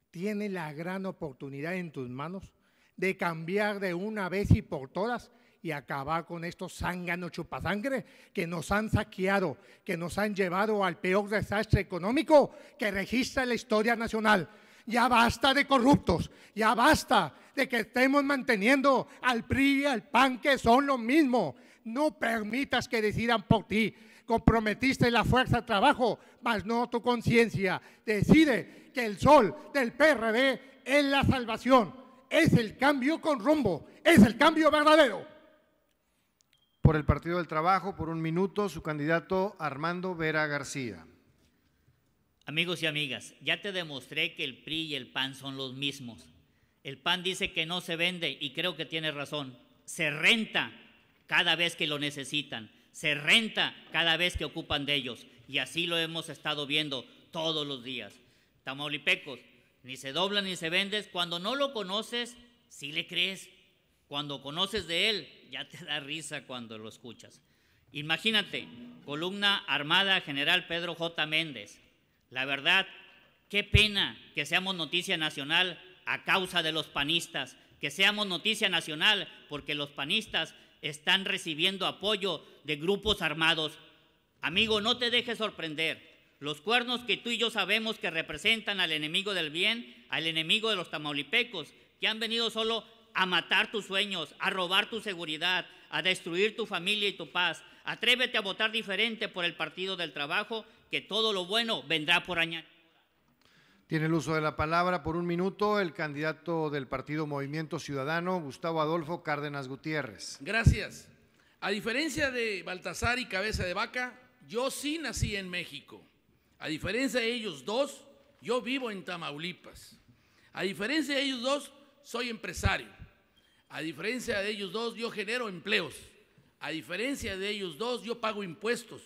tienes la gran oportunidad en tus manos de cambiar de una vez y por todas y acabar con estos zánganos chupasangre que nos han saqueado, que nos han llevado al peor desastre económico que registra la historia nacional. Ya basta de corruptos, ya basta de que estemos manteniendo al PRI y al PAN que son lo mismo. No permitas que decidan por ti. Comprometiste la fuerza de trabajo, mas no tu conciencia. Decide que el sol del PRD es la salvación, es el cambio con rumbo, es el cambio verdadero. Por el Partido del Trabajo, por un minuto, su candidato Armando Vera García. Amigos y amigas, ya te demostré que el PRI y el PAN son los mismos. El PAN dice que no se vende y creo que tiene razón. Se renta cada vez que lo necesitan, se renta cada vez que ocupan de ellos y así lo hemos estado viendo todos los días. Tamaulipecos, ni se dobla ni se vendes. Cuando no lo conoces, sí le crees. Cuando conoces de él, ya te da risa cuando lo escuchas. Imagínate, columna armada general Pedro J. Méndez. La verdad, qué pena que seamos noticia nacional a causa de los panistas, que seamos noticia nacional porque los panistas están recibiendo apoyo de grupos armados. Amigo, no te dejes sorprender. Los cuernos que tú y yo sabemos que representan al enemigo del bien, al enemigo de los tamaulipecos, que han venido solo a matar tus sueños, a robar tu seguridad, a destruir tu familia y tu paz. Atrévete a votar diferente por el Partido del Trabajo, que todo lo bueno vendrá por añadir. Tiene el uso de la palabra por un minuto el candidato del Partido Movimiento Ciudadano, Gustavo Adolfo Cárdenas Gutiérrez. Gracias. A diferencia de Baltasar y Cabeza de Vaca, yo sí nací en México. A diferencia de ellos dos, yo vivo en Tamaulipas. A diferencia de ellos dos, soy empresario a diferencia de ellos dos, yo genero empleos. A diferencia de ellos dos, yo pago impuestos.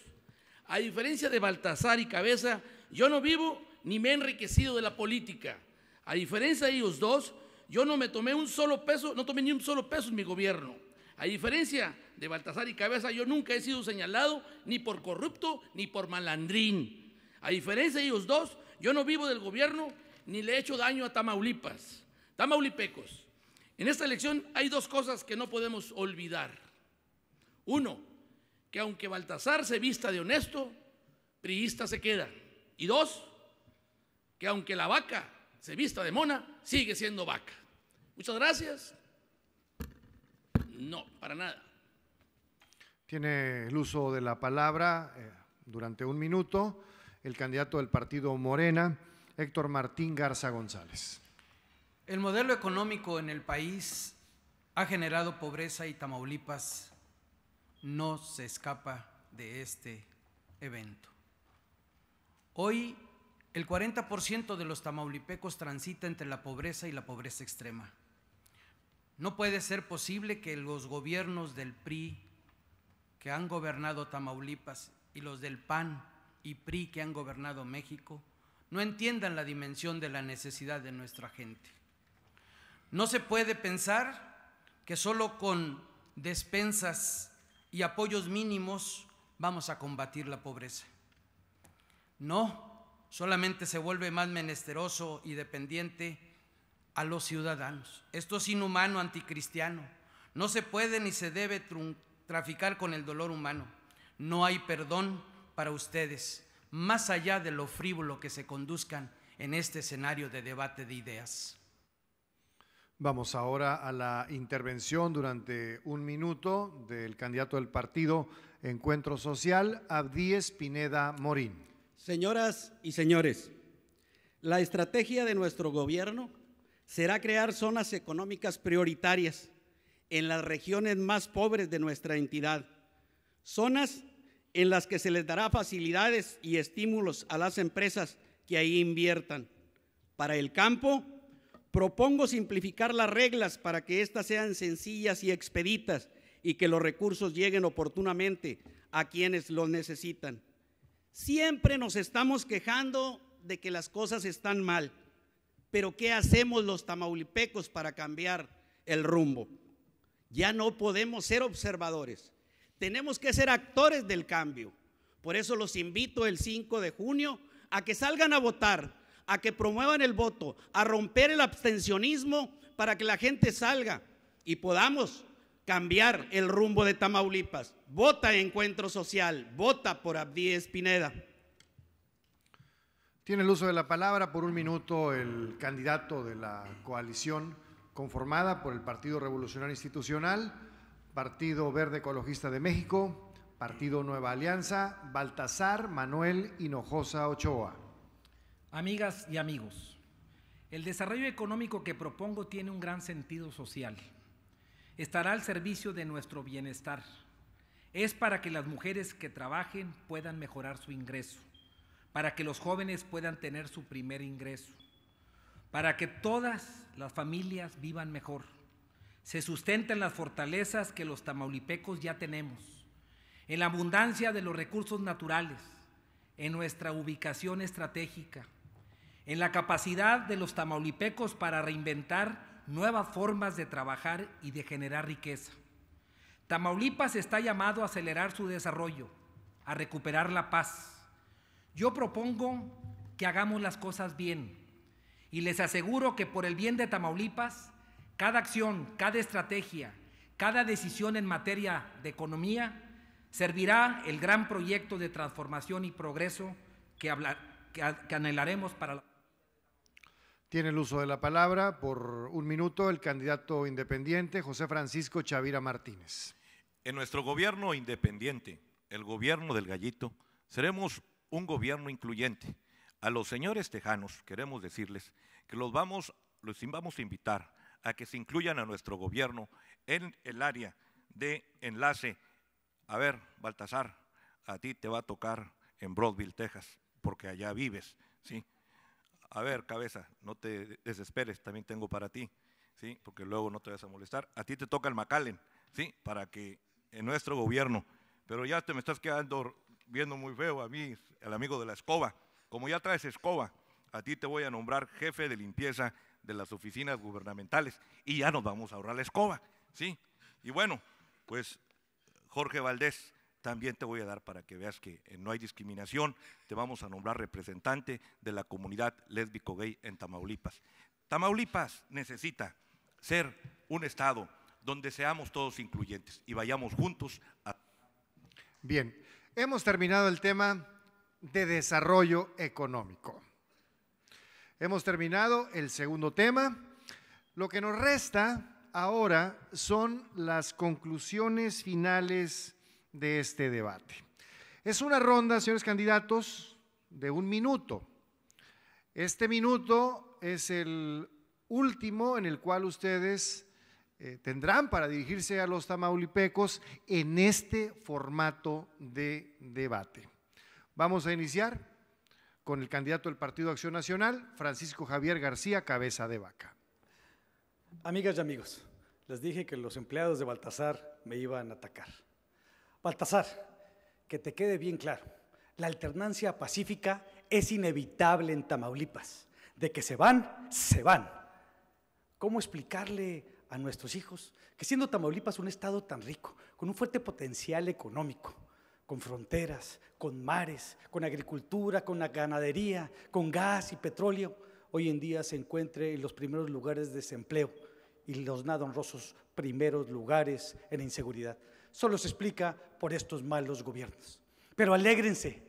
A diferencia de Baltasar y Cabeza, yo no vivo ni me he enriquecido de la política. A diferencia de ellos dos, yo no me tomé un solo peso, no tomé ni un solo peso en mi gobierno. A diferencia de Baltasar y Cabeza, yo nunca he sido señalado ni por corrupto ni por malandrín. A diferencia de ellos dos, yo no vivo del gobierno ni le he hecho daño a Tamaulipas. Tamaulipecos, en esta elección hay dos cosas que no podemos olvidar. Uno, que aunque Baltasar se vista de honesto, priista se queda. Y dos, que aunque la vaca se vista de mona, sigue siendo vaca. Muchas gracias. No, para nada. Tiene el uso de la palabra eh, durante un minuto el candidato del partido Morena, Héctor Martín Garza González. El modelo económico en el país ha generado pobreza y Tamaulipas no se escapa de este evento. Hoy el 40% de los tamaulipecos transita entre la pobreza y la pobreza extrema. No puede ser posible que los gobiernos del PRI que han gobernado Tamaulipas y los del PAN y PRI que han gobernado México no entiendan la dimensión de la necesidad de nuestra gente. No se puede pensar que solo con despensas y apoyos mínimos vamos a combatir la pobreza. No, solamente se vuelve más menesteroso y dependiente a los ciudadanos. Esto es inhumano, anticristiano. No se puede ni se debe traficar con el dolor humano. No hay perdón para ustedes, más allá de lo frívolo que se conduzcan en este escenario de debate de ideas. Vamos ahora a la intervención durante un minuto del candidato del partido Encuentro Social, Abdi Pineda Morín. Señoras y señores, la estrategia de nuestro gobierno será crear zonas económicas prioritarias en las regiones más pobres de nuestra entidad, zonas en las que se les dará facilidades y estímulos a las empresas que ahí inviertan. Para el campo, Propongo simplificar las reglas para que éstas sean sencillas y expeditas y que los recursos lleguen oportunamente a quienes los necesitan. Siempre nos estamos quejando de que las cosas están mal, pero ¿qué hacemos los tamaulipecos para cambiar el rumbo? Ya no podemos ser observadores, tenemos que ser actores del cambio. Por eso los invito el 5 de junio a que salgan a votar a que promuevan el voto, a romper el abstencionismo para que la gente salga y podamos cambiar el rumbo de Tamaulipas. Vota Encuentro Social, vota por Abdi Espineda. Tiene el uso de la palabra por un minuto el candidato de la coalición conformada por el Partido Revolucionario Institucional, Partido Verde Ecologista de México, Partido Nueva Alianza, Baltasar Manuel Hinojosa Ochoa. Amigas y amigos, el desarrollo económico que propongo tiene un gran sentido social. Estará al servicio de nuestro bienestar. Es para que las mujeres que trabajen puedan mejorar su ingreso, para que los jóvenes puedan tener su primer ingreso, para que todas las familias vivan mejor. Se sustenten las fortalezas que los tamaulipecos ya tenemos, en la abundancia de los recursos naturales, en nuestra ubicación estratégica, en la capacidad de los tamaulipecos para reinventar nuevas formas de trabajar y de generar riqueza. Tamaulipas está llamado a acelerar su desarrollo, a recuperar la paz. Yo propongo que hagamos las cosas bien y les aseguro que por el bien de Tamaulipas, cada acción, cada estrategia, cada decisión en materia de economía servirá el gran proyecto de transformación y progreso que, anhelaremos para la... Tiene el uso de la palabra por un minuto el candidato independiente José Francisco Chavira Martínez. En nuestro gobierno independiente, el gobierno del gallito, seremos un gobierno incluyente. A los señores tejanos queremos decirles que los vamos, los vamos a invitar a que se incluyan a nuestro gobierno en el área de enlace. A ver, Baltasar, a ti te va a tocar en Broadville, Texas, porque allá vives, ¿sí? a ver, cabeza, no te desesperes, también tengo para ti, ¿sí? Porque luego no te vas a molestar. A ti te toca el Macalen, ¿sí? Para que en nuestro gobierno, pero ya te me estás quedando viendo muy feo a mí, el amigo de la escoba. Como ya traes escoba, a ti te voy a nombrar jefe de limpieza de las oficinas gubernamentales y ya nos vamos a ahorrar la escoba, ¿sí? Y bueno, pues Jorge Valdés, también te voy a dar para que veas que eh, no hay discriminación. Te vamos a nombrar representante de la comunidad lésbico-gay en Tamaulipas. Tamaulipas necesita ser un Estado donde seamos todos incluyentes y vayamos juntos a... Bien, hemos terminado el tema de desarrollo económico. Hemos terminado el segundo tema. Lo que nos resta ahora son las conclusiones finales de este debate. Es una ronda, señores candidatos, de un minuto. Este minuto es el último en el cual ustedes eh, tendrán para dirigirse a los tamaulipecos en este formato de debate. Vamos a iniciar con el candidato del Partido Acción Nacional, Francisco Javier García, cabeza de vaca. Amigas y amigos, les dije que los empleados de Baltasar me iban a atacar. Baltasar, que te quede bien claro, la alternancia pacífica es inevitable en Tamaulipas. De que se van, se van. ¿Cómo explicarle a nuestros hijos que siendo Tamaulipas un estado tan rico, con un fuerte potencial económico, con fronteras, con mares, con agricultura, con la ganadería, con gas y petróleo, hoy en día se encuentre en los primeros lugares de desempleo y los nada honrosos primeros lugares en inseguridad? solo se explica por estos malos gobiernos. Pero alégrense,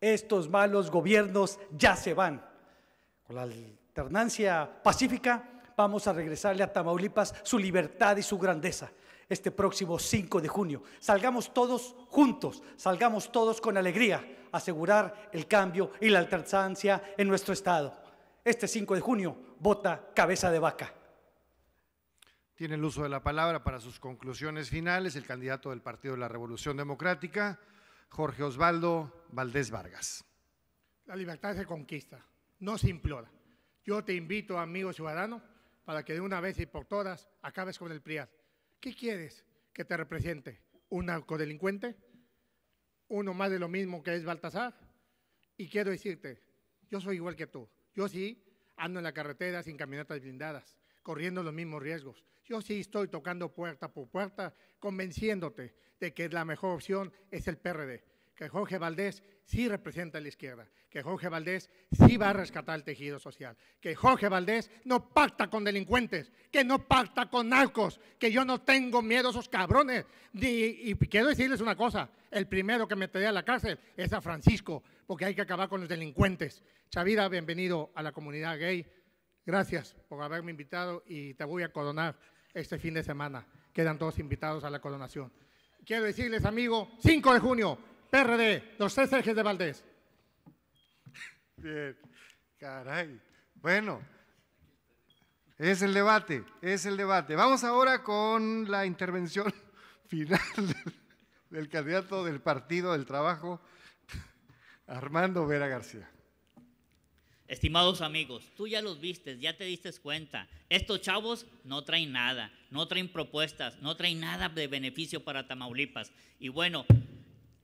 estos malos gobiernos ya se van. Con la alternancia pacífica vamos a regresarle a Tamaulipas su libertad y su grandeza este próximo 5 de junio. Salgamos todos juntos, salgamos todos con alegría, a asegurar el cambio y la alternancia en nuestro Estado. Este 5 de junio, vota cabeza de vaca. Tiene el uso de la palabra para sus conclusiones finales el candidato del Partido de la Revolución Democrática, Jorge Osvaldo Valdés Vargas. La libertad se conquista, no se implora. Yo te invito, amigo ciudadano, para que de una vez y por todas acabes con el PRIAD. ¿Qué quieres que te represente? ¿Un narcodelincuente? ¿Uno más de lo mismo que es Baltasar? Y quiero decirte, yo soy igual que tú. Yo sí ando en la carretera sin camionetas blindadas, corriendo los mismos riesgos. Yo sí estoy tocando puerta por puerta, convenciéndote de que la mejor opción es el PRD, que Jorge Valdés sí representa a la izquierda, que Jorge Valdés sí va a rescatar el tejido social, que Jorge Valdés no pacta con delincuentes, que no pacta con narcos, que yo no tengo miedo a esos cabrones. y, quiero decirles una cosa, el primero que meteré a la cárcel es a Francisco, porque hay que acabar con los delincuentes. Chavira, bienvenido a la comunidad gay. Gracias por haberme invitado y te voy a coronar este fin de semana. Quedan todos invitados a la coronación. Quiero decirles, amigo, 5 de junio, PRD, los tres de Valdés. Bien, caray. Bueno, es el debate, es el debate. Vamos ahora con la intervención final del candidato del Partido del Trabajo, Armando Vera García. Estimados amigos, tú ya los viste, ya te diste cuenta. Estos chavos no traen nada, no traen propuestas, no traen nada de beneficio para Tamaulipas. Y bueno,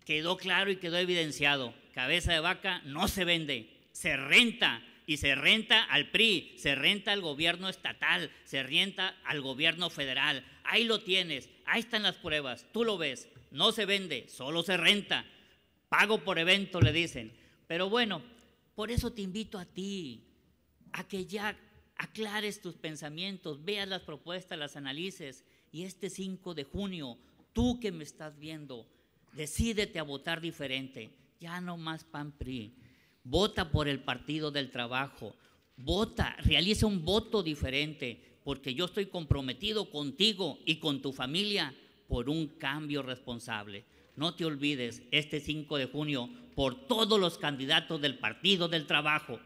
quedó claro y quedó evidenciado, cabeza de vaca no se vende, se renta y se renta al PRI, se renta al gobierno estatal, se renta al gobierno federal. Ahí lo tienes, ahí están las pruebas, tú lo ves, no se vende, solo se renta. Pago por evento, le dicen. Pero bueno, por eso te invito a ti, a que ya aclares tus pensamientos, veas las propuestas, las analices. Y este 5 de junio, tú que me estás viendo, decídete a votar diferente. Ya no más PAN PRI. Vota por el Partido del Trabajo. Vota, realiza un voto diferente, porque yo estoy comprometido contigo y con tu familia por un cambio responsable. No te olvides, este 5 de junio por todos los candidatos del Partido del Trabajo.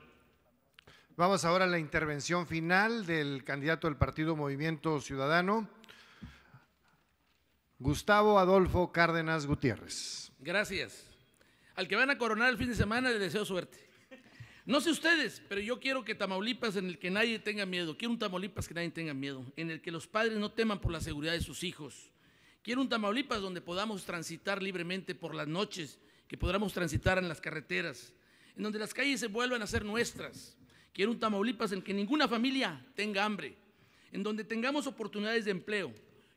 Vamos ahora a la intervención final del candidato del Partido Movimiento Ciudadano, Gustavo Adolfo Cárdenas Gutiérrez. Gracias. Al que van a coronar el fin de semana le deseo suerte. No sé ustedes, pero yo quiero que Tamaulipas en el que nadie tenga miedo, quiero un Tamaulipas que nadie tenga miedo, en el que los padres no teman por la seguridad de sus hijos. Quiero un Tamaulipas donde podamos transitar libremente por las noches, que podamos transitar en las carreteras, en donde las calles se vuelvan a ser nuestras. Quiero un Tamaulipas en que ninguna familia tenga hambre, en donde tengamos oportunidades de empleo.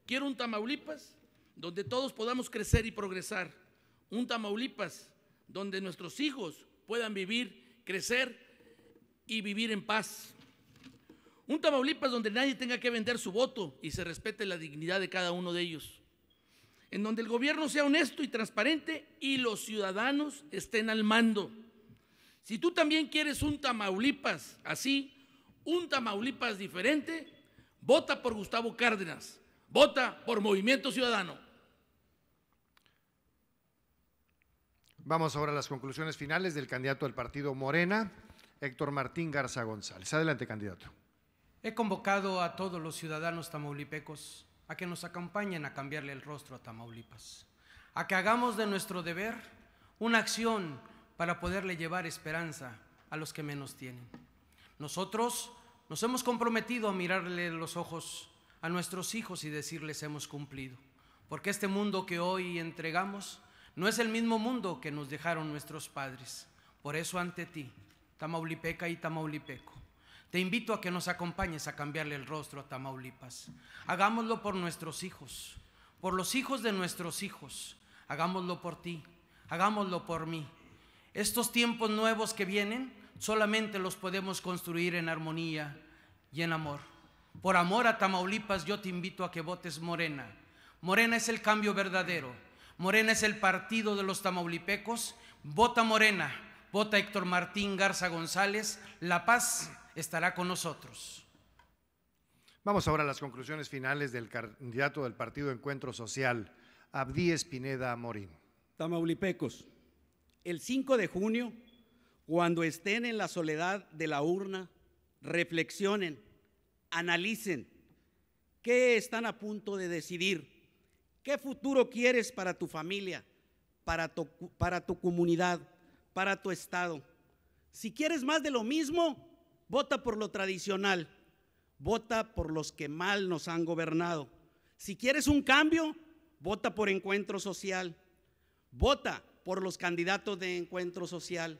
Quiero un Tamaulipas donde todos podamos crecer y progresar. Un Tamaulipas donde nuestros hijos puedan vivir, crecer y vivir en paz. Un Tamaulipas donde nadie tenga que vender su voto y se respete la dignidad de cada uno de ellos en donde el gobierno sea honesto y transparente y los ciudadanos estén al mando. Si tú también quieres un Tamaulipas así, un Tamaulipas diferente, vota por Gustavo Cárdenas, vota por Movimiento Ciudadano. Vamos ahora a las conclusiones finales del candidato del partido Morena, Héctor Martín Garza González. Adelante, candidato. He convocado a todos los ciudadanos tamaulipecos a que nos acompañen a cambiarle el rostro a Tamaulipas, a que hagamos de nuestro deber una acción para poderle llevar esperanza a los que menos tienen. Nosotros nos hemos comprometido a mirarle los ojos a nuestros hijos y decirles hemos cumplido, porque este mundo que hoy entregamos no es el mismo mundo que nos dejaron nuestros padres. Por eso ante ti, Tamaulipeca y Tamaulipeco, te invito a que nos acompañes a cambiarle el rostro a Tamaulipas. Hagámoslo por nuestros hijos, por los hijos de nuestros hijos. Hagámoslo por ti, hagámoslo por mí. Estos tiempos nuevos que vienen solamente los podemos construir en armonía y en amor. Por amor a Tamaulipas yo te invito a que votes Morena. Morena es el cambio verdadero. Morena es el partido de los tamaulipecos. Vota Morena. Vota Héctor Martín Garza González. La paz estará con nosotros. Vamos ahora a las conclusiones finales del candidato del Partido Encuentro Social, Abdi Espineda Morín. Tamaulipecos, el 5 de junio, cuando estén en la soledad de la urna, reflexionen, analicen qué están a punto de decidir, qué futuro quieres para tu familia, para para tu comunidad, para tu estado. Si quieres más de lo mismo, Vota por lo tradicional. Vota por los que mal nos han gobernado. Si quieres un cambio, vota por encuentro social. Vota por los candidatos de encuentro social.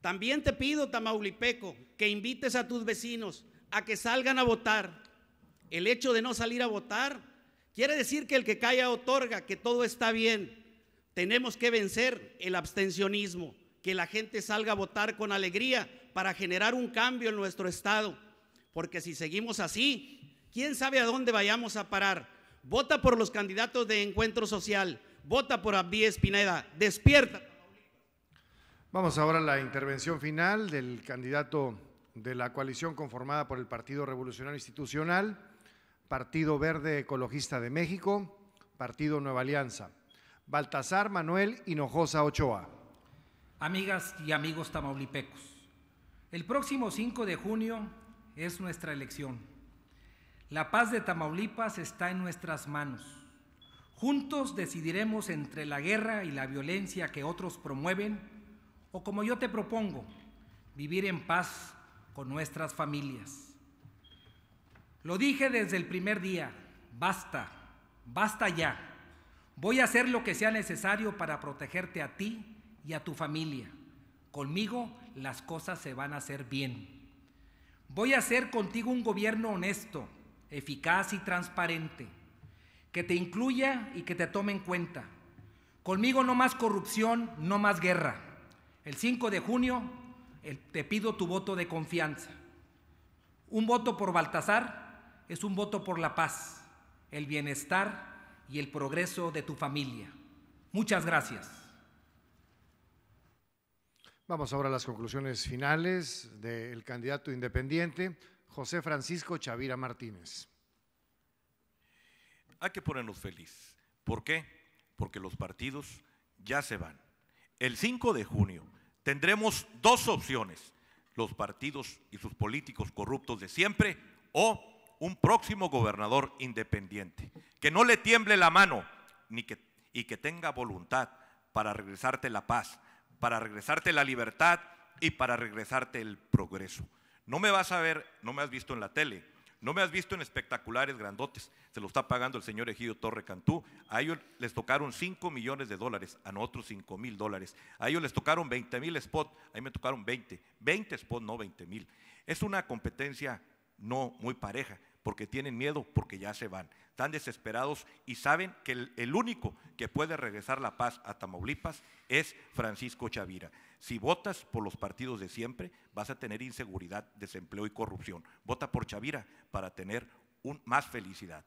También te pido, Tamaulipeco, que invites a tus vecinos a que salgan a votar. El hecho de no salir a votar quiere decir que el que calla otorga, que todo está bien. Tenemos que vencer el abstencionismo, que la gente salga a votar con alegría para generar un cambio en nuestro estado. Porque si seguimos así, quién sabe a dónde vayamos a parar. Vota por los candidatos de Encuentro Social. Vota por Abdi Espineda. Despierta. Vamos ahora a la intervención final del candidato de la coalición conformada por el Partido Revolucionario Institucional, Partido Verde Ecologista de México, Partido Nueva Alianza. Baltasar Manuel Hinojosa Ochoa. Amigas y amigos tamaulipecos, el próximo 5 de junio es nuestra elección. La paz de Tamaulipas está en nuestras manos. Juntos decidiremos entre la guerra y la violencia que otros promueven o como yo te propongo, vivir en paz con nuestras familias. Lo dije desde el primer día, basta, basta ya. Voy a hacer lo que sea necesario para protegerte a ti y a tu familia, conmigo las cosas se van a hacer bien. Voy a hacer contigo un gobierno honesto, eficaz y transparente, que te incluya y que te tome en cuenta. Conmigo no más corrupción, no más guerra. El 5 de junio te pido tu voto de confianza. Un voto por Baltasar es un voto por la paz, el bienestar y el progreso de tu familia. Muchas gracias. Vamos ahora a las conclusiones finales del candidato independiente, José Francisco Chavira Martínez. Hay que ponernos feliz. ¿Por qué? Porque los partidos ya se van. El 5 de junio tendremos dos opciones, los partidos y sus políticos corruptos de siempre o un próximo gobernador independiente, que no le tiemble la mano ni que, y que tenga voluntad para regresarte la paz, para regresarte la libertad y para regresarte el progreso. No me vas a ver, no me has visto en la tele, no me has visto en espectaculares grandotes, se lo está pagando el señor Egidio Torre Cantú. A ellos les tocaron 5 millones de dólares, a nosotros 5 mil dólares. A ellos les tocaron 20 mil spots, a mí me tocaron 20. 20 spots, no 20 mil. Es una competencia no muy pareja, porque tienen miedo, porque ya se van. Están desesperados y saben que el, único que puede regresar la paz a Tamaulipas es Francisco Chavira. Si votas por los partidos de siempre, vas a tener inseguridad, desempleo y corrupción. Vota por Chavira para tener más felicidad.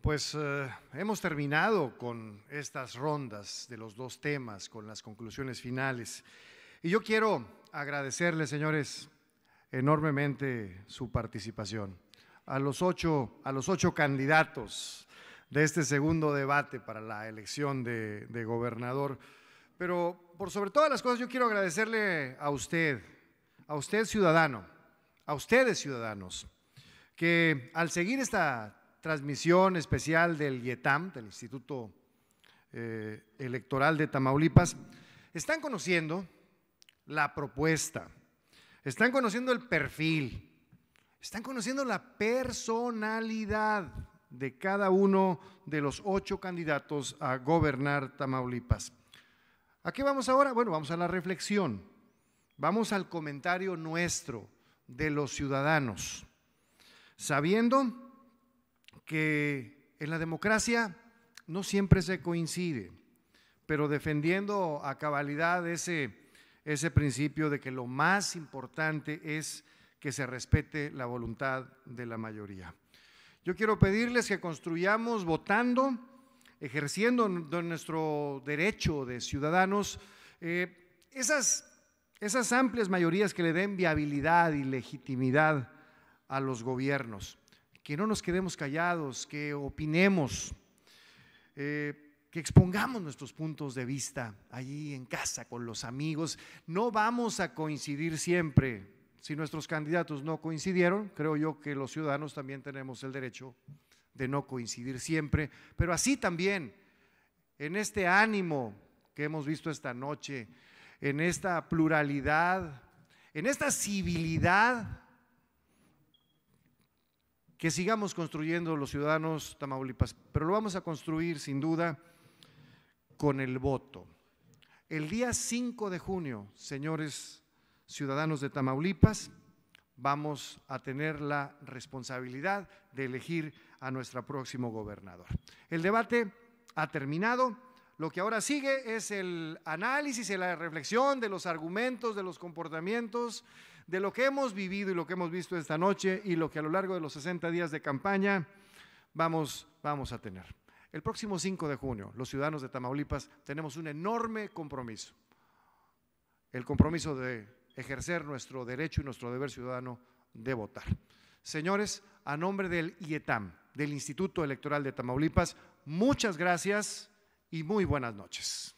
Pues eh, hemos terminado con estas rondas de los dos temas, con las conclusiones finales. Y yo quiero agradecerles, señores, enormemente su participación. A los ocho, a los ocho candidatos de este segundo debate para la elección de, gobernador. Pero por sobre todas las cosas yo quiero agradecerle a usted, a usted ciudadano, a ustedes ciudadanos, que al seguir esta transmisión especial del IETAM, del Instituto eh, Electoral de Tamaulipas, están conociendo la propuesta están conociendo el perfil, están conociendo la personalidad de cada uno de los ocho candidatos a gobernar Tamaulipas. ¿A qué vamos ahora? Bueno, vamos a la reflexión, vamos al comentario nuestro de los ciudadanos, sabiendo que en la democracia no siempre se coincide, pero defendiendo a cabalidad ese ese principio de que lo más importante es que se respete la voluntad de la mayoría. Yo quiero pedirles que construyamos votando, ejerciendo nuestro derecho de ciudadanos, eh, esas, esas amplias mayorías que le den viabilidad y legitimidad a los gobiernos, que no nos quedemos callados, que opinemos. Eh, que expongamos nuestros puntos de vista allí en casa con los amigos. No vamos a coincidir siempre. Si nuestros candidatos no coincidieron, creo yo que los ciudadanos también tenemos el derecho de no coincidir siempre, pero así también, en este ánimo que hemos visto esta noche, en esta pluralidad, en esta civilidad, que sigamos construyendo los ciudadanos Tamaulipas, pero lo vamos a construir sin duda con el voto. El día 5 de junio, señores ciudadanos de Tamaulipas, vamos a tener la responsabilidad de elegir a nuestro próximo gobernador. El debate ha terminado. Lo que ahora sigue es el análisis y la reflexión de los argumentos, de los comportamientos, de lo que hemos vivido y lo que hemos visto esta noche y lo que a lo largo de los 60 días de campaña vamos, vamos a tener. El próximo 5 de junio, los ciudadanos de Tamaulipas tenemos un enorme compromiso, el compromiso de ejercer nuestro derecho y nuestro deber ciudadano de votar. Señores, a nombre del IETAM, del Instituto Electoral de Tamaulipas, muchas gracias y muy buenas noches.